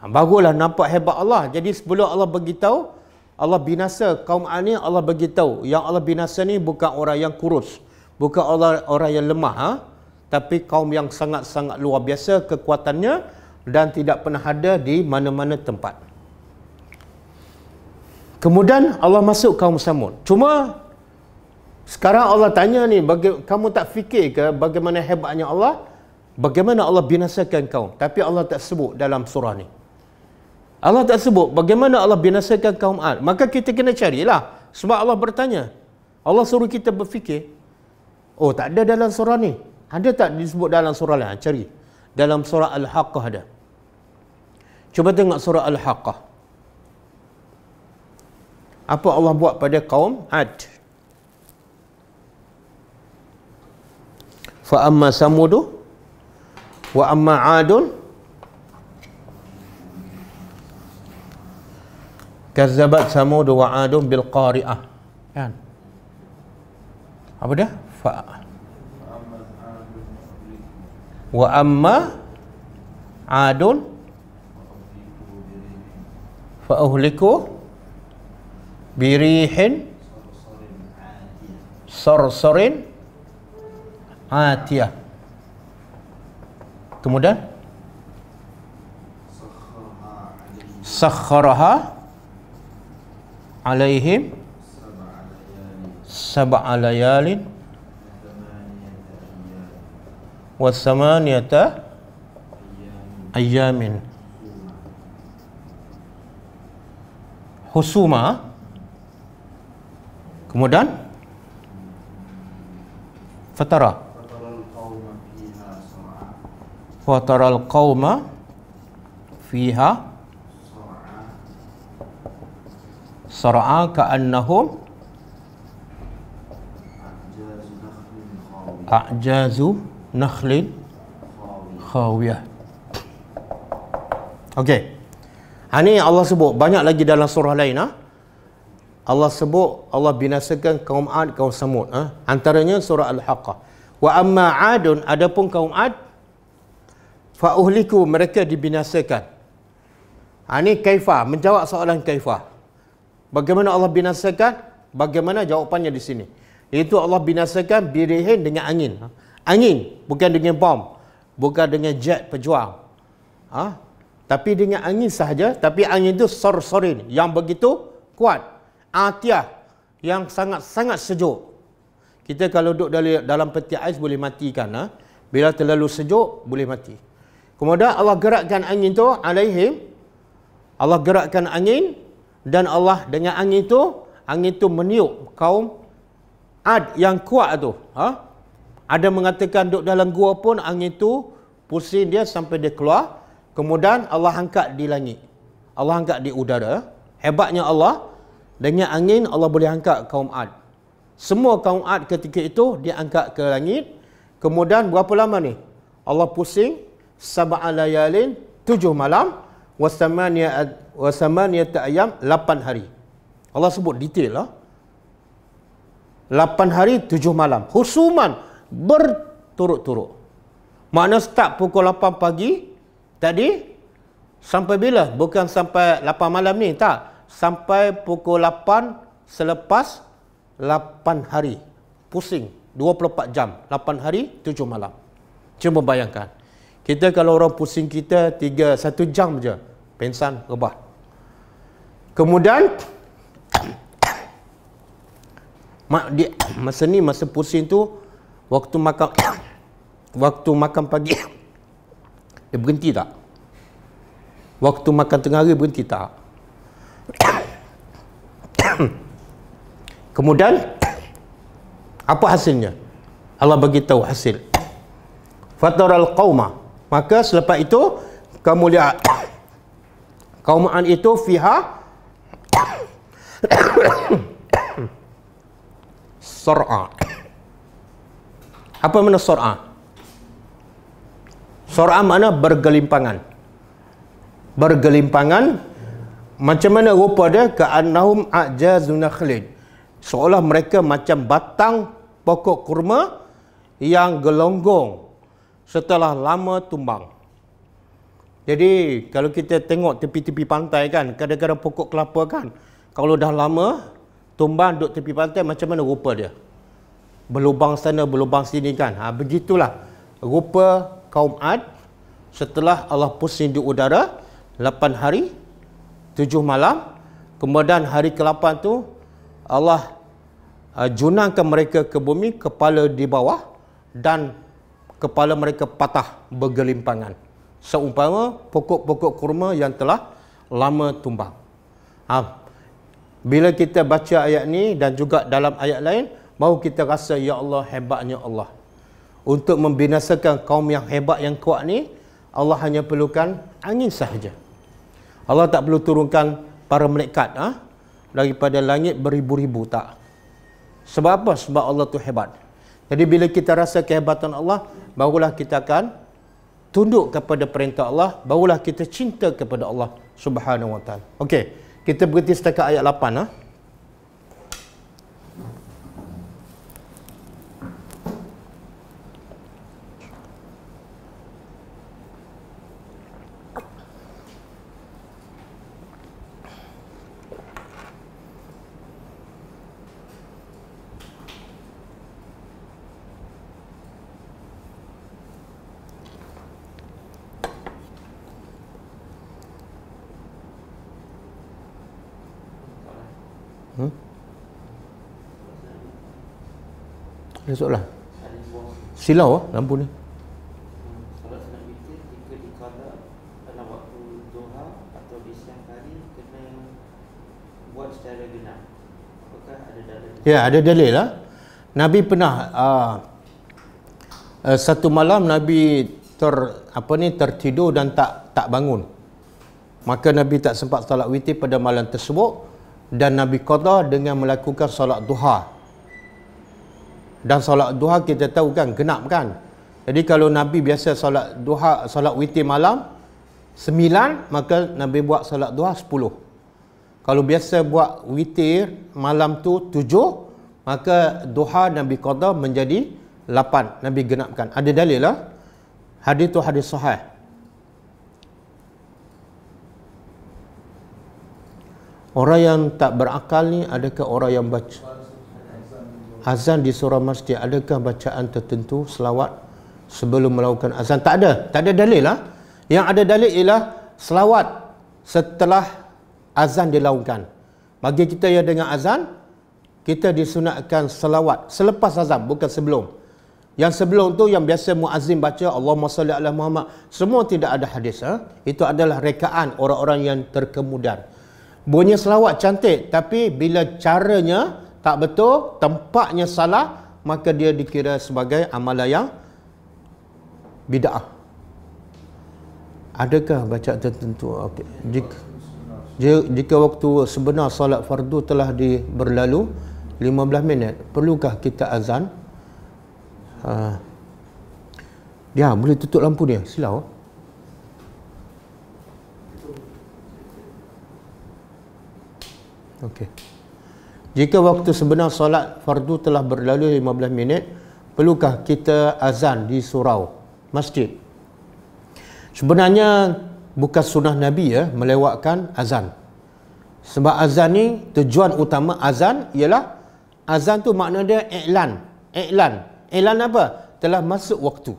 Ha, baguslah nampak hebat Allah. Jadi sebelum Allah beritahu, Allah binasa kaum Ad ni, Allah beritahu. Yang Allah binasa ni bukan orang yang kurus. Bukan orang, orang yang lemah. Ha? Tapi kaum yang sangat-sangat luar biasa kekuatannya dan tidak pernah ada di mana-mana tempat. Kemudian Allah masuk kaum Samud. Cuma sekarang Allah tanya ni, baga- kamu tak fikir ke bagaimana hebatnya Allah? Bagaimana Allah binasakan kaum? Tapi Allah tak sebut dalam surah ni. Allah tak sebut bagaimana Allah binasakan kaum Ad. Maka kita kena carilah. Sebab Allah bertanya. Allah suruh kita berfikir. Oh tak ada dalam surah ni. Ada tak disebut dalam surah lain? Cari. Dalam surah Al-Haqqah ada. Cuba tengok surah Al-Haqqah apa Allah buat pada kaum Ad fa amma samud wa amma adun kazzabat samud wa adun bil qari'ah kan apa dah fa wa amma adun fa ahliku. بريح صرصر عاتية kemudian sakharaha alaihim sab'a layalin wa samaniyata ayamin husuma Kemudian fatara fatara al-qauma fiha sar'a ka'annahum a'jazu nakhlin khawiyah Okey. ini ni Allah sebut banyak lagi dalam surah lain ah. Allah sebut Allah binasakan kaum Ad kaum Samud eh? antaranya surah Al-Haqqah wa amma adun adapun kaum Ad fa uhliku mereka dibinasakan ha, ini kaifa menjawab soalan kaifa bagaimana Allah binasakan bagaimana jawapannya di sini itu Allah binasakan birihin dengan angin ha? angin bukan dengan bom bukan dengan jet pejuang ha? tapi dengan angin sahaja tapi angin itu sor-sorin yang begitu kuat atiah yang sangat-sangat sejuk. Kita kalau duduk dalam, dalam peti ais boleh matikan. Ha? Bila terlalu sejuk, boleh mati. Kemudian Allah gerakkan angin tu alaihim. Allah gerakkan angin dan Allah dengan angin tu angin tu meniup kaum ad yang kuat tu. Ha? Ada mengatakan duduk dalam gua pun angin tu pusing dia sampai dia keluar. Kemudian Allah angkat di langit. Allah angkat di udara. Hebatnya Allah. Dengan angin Allah boleh angkat kaum Ad. Semua kaum Ad ketika itu dia angkat ke langit. Kemudian berapa lama ni? Allah pusing sab'a layalin 7 malam wa samania wa samaniyat ayyam 8 hari. Allah sebut detail lah. 8 hari 7 malam. Husuman berturut-turut. Makna start pukul 8 pagi tadi sampai bila? Bukan sampai 8 malam ni tak sampai pukul 8 selepas 8 hari. Pusing 24 jam, 8 hari, 7 malam. Cuba bayangkan. Kita kalau orang pusing kita 3 1 jam je, pensan rebah. Kemudian mak dia masa ni masa pusing tu waktu makan waktu makan pagi dia berhenti tak? Waktu makan tengah hari berhenti tak? Kemudian apa hasilnya? Allah bagi tahu hasil. al qauma. Maka selepas itu kamu lihat kaum an itu fiha sur'a. Apa mana sur'a? Sur'a mana bergelimpangan. Bergelimpangan macam mana rupa dia ke annahum ajazun seolah mereka macam batang pokok kurma yang gelonggong setelah lama tumbang jadi kalau kita tengok tepi-tepi pantai kan kadang-kadang pokok kelapa kan kalau dah lama tumbang duduk tepi pantai macam mana rupa dia berlubang sana berlubang sini kan ha, begitulah rupa kaum Ad setelah Allah pusing di udara 8 hari tujuh malam kemudian hari ke-8 tu Allah uh, junangkan mereka ke bumi kepala di bawah dan kepala mereka patah bergelimpangan seumpama pokok-pokok kurma yang telah lama tumbang ha. bila kita baca ayat ni dan juga dalam ayat lain baru kita rasa ya Allah hebatnya Allah untuk membinasakan kaum yang hebat yang kuat ni Allah hanya perlukan angin sahaja Allah tak perlu turunkan para malaikat ha? daripada langit beribu-ribu tak. Sebab apa? Sebab Allah tu hebat. Jadi bila kita rasa kehebatan Allah, barulah kita akan tunduk kepada perintah Allah, barulah kita cinta kepada Allah Subhanahu Wa Taala. Okey, kita berhenti setakat ayat 8 Ha? Esok lah Silau lah lampu ni Ya ada dalil lah Nabi pernah uh, uh, Satu malam Nabi ter, apa ni, tertidur dan tak tak bangun Maka Nabi tak sempat salat witir pada malam tersebut Dan Nabi qadar dengan melakukan salat duha dan solat duha kita tahu kan genap kan. Jadi kalau Nabi biasa solat duha solat witir malam sembilan maka Nabi buat solat duha sepuluh. Kalau biasa buat witir malam tu tujuh maka duha Nabi qada menjadi lapan Nabi genapkan. Ada dalil lah. Hadis tu hadis sahih. Orang yang tak berakal ni adakah orang yang baca? azan di surau masjid adakah bacaan tertentu selawat sebelum melakukan azan tak ada tak ada dalil lah ha? yang ada dalil ialah selawat setelah azan dilakukan bagi kita yang dengar azan kita disunatkan selawat selepas azan bukan sebelum yang sebelum tu yang biasa muazzin baca Allahumma salli ala Muhammad semua tidak ada hadis ha? itu adalah rekaan orang-orang yang terkemudar bunyi selawat cantik tapi bila caranya tak betul, tempatnya salah, maka dia dikira sebagai amalan yang bid'ah. Adakah baca tertentu? Okay. Jika, jika waktu sebenar solat fardu telah di berlalu 15 minit, perlukah kita azan? Ha. Ya, boleh tutup lampu dia. Silau. Okay. Jika waktu sebenar solat fardu telah berlalu 15 minit, perlukah kita azan di surau masjid? Sebenarnya bukan sunnah Nabi ya melewatkan azan. Sebab azan ni tujuan utama azan ialah azan tu makna dia iklan. Iklan. Iklan apa? Telah masuk waktu.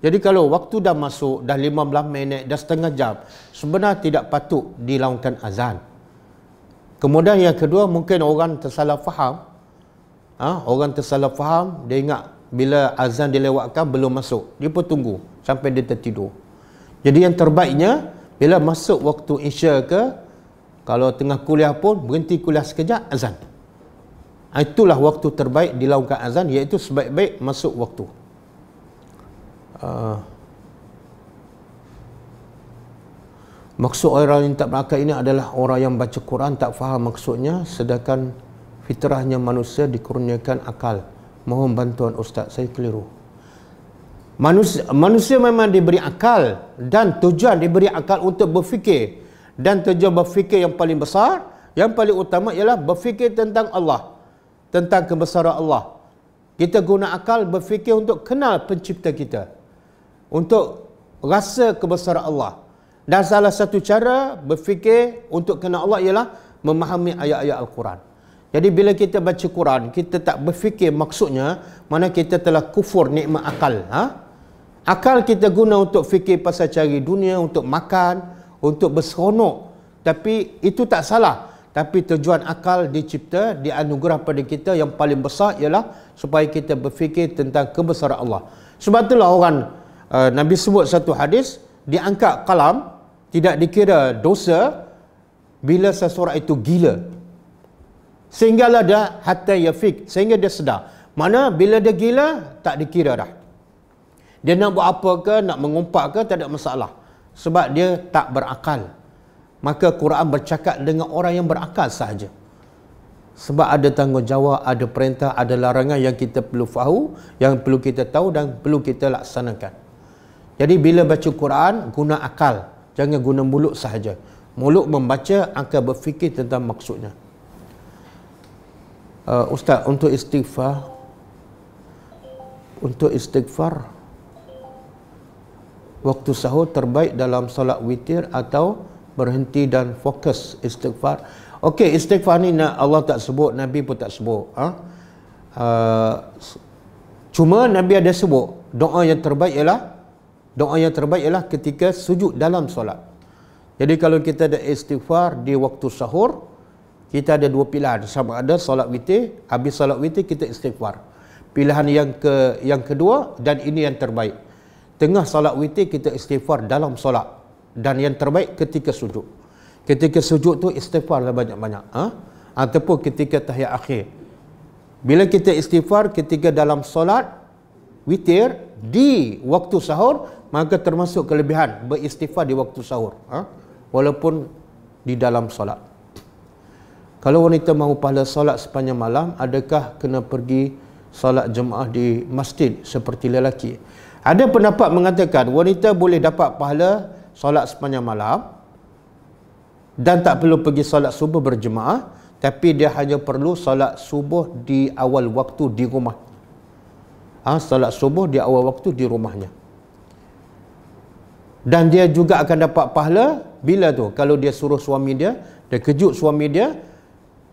Jadi kalau waktu dah masuk, dah 15 minit, dah setengah jam, sebenarnya tidak patut dilakukan azan. Kemudian yang kedua mungkin orang tersalah faham. ha? orang tersalah faham, dia ingat bila azan dilewatkan belum masuk. Dia pun tunggu sampai dia tertidur. Jadi yang terbaiknya bila masuk waktu Isya ke kalau tengah kuliah pun berhenti kuliah sekejap azan. Ha, itulah waktu terbaik dilakukan azan iaitu sebaik-baik masuk waktu. Uh, Maksud orang yang tak berakal ini adalah orang yang baca Quran tak faham maksudnya sedangkan fitrahnya manusia dikurniakan akal. Mohon bantuan ustaz, saya keliru. Manusia, manusia memang diberi akal dan tujuan diberi akal untuk berfikir dan tujuan berfikir yang paling besar, yang paling utama ialah berfikir tentang Allah, tentang kebesaran Allah. Kita guna akal berfikir untuk kenal pencipta kita. Untuk rasa kebesaran Allah. Dan salah satu cara berfikir untuk kena Allah ialah memahami ayat-ayat Al-Quran. Jadi bila kita baca Quran, kita tak berfikir maksudnya mana kita telah kufur nikmat akal. Ha? Akal kita guna untuk fikir pasal cari dunia, untuk makan, untuk berseronok. Tapi itu tak salah. Tapi tujuan akal dicipta, dianugerah pada kita yang paling besar ialah supaya kita berfikir tentang kebesaran Allah. Sebab itulah orang, uh, Nabi sebut satu hadis, diangkat kalam, tidak dikira dosa bila seseorang itu gila sehinggalah dia hatta yafik sehingga dia sedar mana bila dia gila tak dikira dah dia nak buat apa ke nak mengumpat ke tak ada masalah sebab dia tak berakal maka Quran bercakap dengan orang yang berakal sahaja sebab ada tanggungjawab, ada perintah, ada larangan yang kita perlu fahu, yang perlu kita tahu dan perlu kita laksanakan. Jadi bila baca Quran, guna akal. Jangan guna mulut sahaja. Mulut membaca akan berfikir tentang maksudnya. Uh, Ustaz, untuk istighfar untuk istighfar waktu sahur terbaik dalam solat witir atau berhenti dan fokus istighfar. Okey, istighfar ni nak Allah tak sebut, Nabi pun tak sebut. Ha? Uh, cuma Nabi ada sebut. Doa yang terbaik ialah doa yang terbaik ialah ketika sujud dalam solat. Jadi kalau kita ada istighfar di waktu sahur, kita ada dua pilihan. Sama ada solat witir, habis solat witir kita istighfar. Pilihan yang ke yang kedua dan ini yang terbaik. Tengah solat witir kita istighfar dalam solat dan yang terbaik ketika sujud. Ketika sujud tu istighfarlah banyak-banyak, ha? Ataupun ketika tahiyat akhir. Bila kita istighfar ketika dalam solat, witir di waktu sahur maka termasuk kelebihan beristighfar di waktu sahur ha? walaupun di dalam solat kalau wanita mahu pahala solat sepanjang malam adakah kena pergi solat jemaah di masjid seperti lelaki ada pendapat mengatakan wanita boleh dapat pahala solat sepanjang malam dan tak perlu pergi solat subuh berjemaah tapi dia hanya perlu solat subuh di awal waktu di rumah ha, ah, solat subuh di awal waktu di rumahnya dan dia juga akan dapat pahala bila tu kalau dia suruh suami dia dia kejut suami dia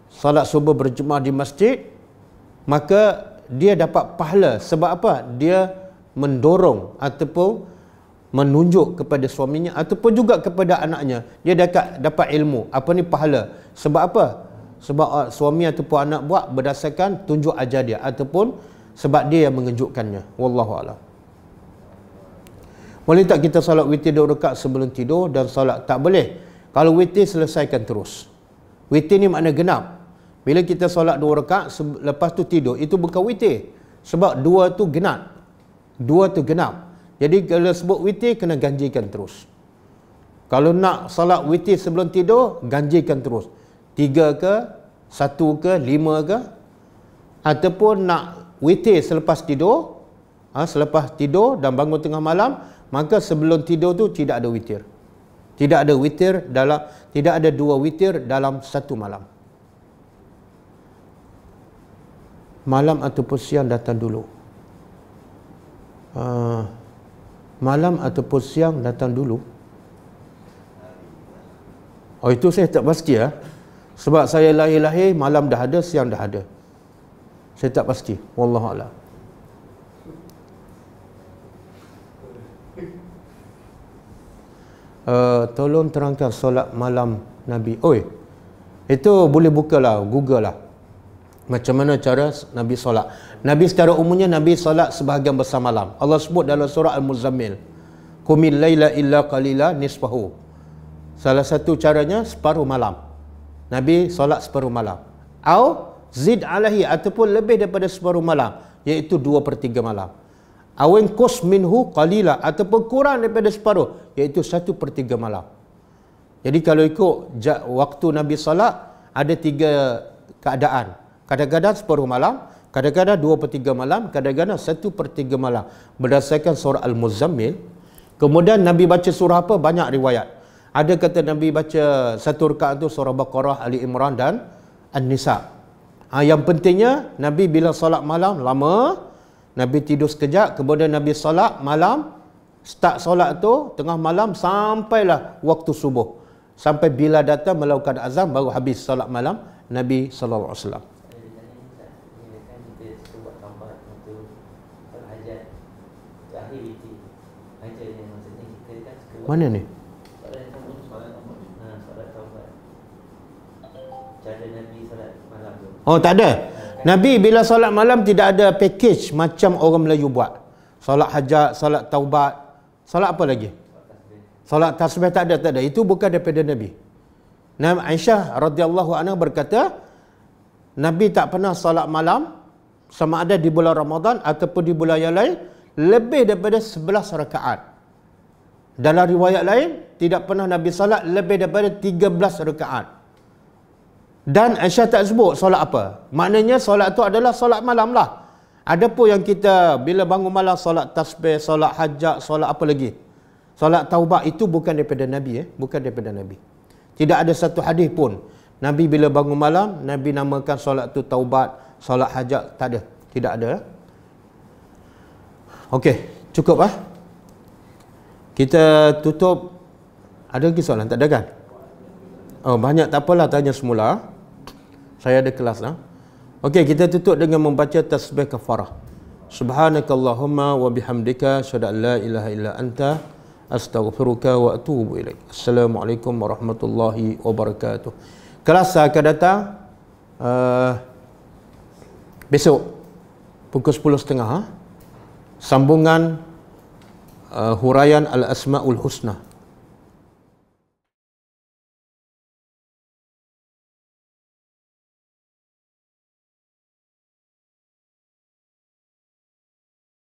solat subuh berjemaah di masjid maka dia dapat pahala sebab apa dia mendorong ataupun menunjuk kepada suaminya ataupun juga kepada anaknya dia dapat dapat ilmu apa ni pahala sebab apa sebab ah, suami ataupun anak buat berdasarkan tunjuk ajar dia ataupun sebab dia yang mengejutkannya wallahu alam boleh tak kita solat witir dua rakaat sebelum tidur dan solat tak boleh kalau witir selesaikan terus witir ni makna genap bila kita solat dua rakaat lepas tu tidur itu bukan witir sebab dua tu genap dua tu genap jadi kalau sebut witir kena ganjikan terus kalau nak solat witir sebelum tidur ganjikan terus tiga ke satu ke lima ke ataupun nak witir selepas tidur ha, selepas tidur dan bangun tengah malam maka sebelum tidur tu tidak ada witir tidak ada witir dalam tidak ada dua witir dalam satu malam malam ataupun siang datang dulu uh, malam ataupun siang datang dulu oh itu saya tak pasti ya sebab saya lahir-lahir malam dah ada siang dah ada saya tak pasti. Wallahu a'lam. Uh, tolong terangkan solat malam Nabi. Oi. Itu boleh buka lah, Google lah. Macam mana cara Nabi solat? Nabi secara umumnya Nabi solat sebahagian besar malam. Allah sebut dalam surah Al-Muzammil. Kumil laila illa qalila nisfahu. Salah satu caranya separuh malam. Nabi solat separuh malam. Au zid alahi ataupun lebih daripada separuh malam iaitu dua per 3 malam awin kos minhu qalila ataupun kurang daripada separuh iaitu satu per 3 malam jadi kalau ikut waktu Nabi salat ada tiga keadaan kadang-kadang separuh malam kadang-kadang dua per 3 malam kadang-kadang satu per 3 malam berdasarkan surah Al-Muzammil kemudian Nabi baca surah apa banyak riwayat ada kata Nabi baca satu rekaat itu surah Baqarah, Ali Imran dan An-Nisa' Ha, yang pentingnya Nabi bila solat malam lama, Nabi tidur sekejap, kemudian Nabi solat malam, start solat tu tengah malam sampailah waktu subuh. Sampai bila datang melakukan azam baru habis solat malam Nabi saw. Mana ni? Oh tak ada. Nabi bila solat malam tidak ada package macam orang Melayu buat. Solat hajat, solat taubat, solat apa lagi? Solat tasbih tak ada, tak ada. Itu bukan daripada Nabi. Nabi Aisyah radhiyallahu anha berkata, Nabi tak pernah solat malam sama ada di bulan Ramadan ataupun di bulan yang lain lebih daripada 11 rakaat. Dalam riwayat lain, tidak pernah Nabi solat lebih daripada tiga belas rakaat. Dan Aisyah tak sebut solat apa. Maknanya solat tu adalah solat malam lah. Ada pun yang kita bila bangun malam solat tasbih, solat hajat, solat apa lagi. Solat taubat itu bukan daripada Nabi. Eh? Bukan daripada Nabi. Tidak ada satu hadis pun. Nabi bila bangun malam, Nabi namakan solat tu taubat, solat hajat. Tak ada. Tidak ada. Eh. Okey. Cukup lah. Kita tutup. Ada lagi soalan? Tak ada kan? Oh, banyak tak apalah tanya semula. Okey. Eh. Saya ada kelas ha? Okey, kita tutup dengan membaca tasbih kafarah. Subhanakallahumma wa bihamdika syada la ilaha illa anta astaghfiruka wa atubu ilaik. Assalamualaikum warahmatullahi wabarakatuh. Kelas akan datang uh, besok pukul 10.30 ha? sambungan uh, huraian al-asmaul husna.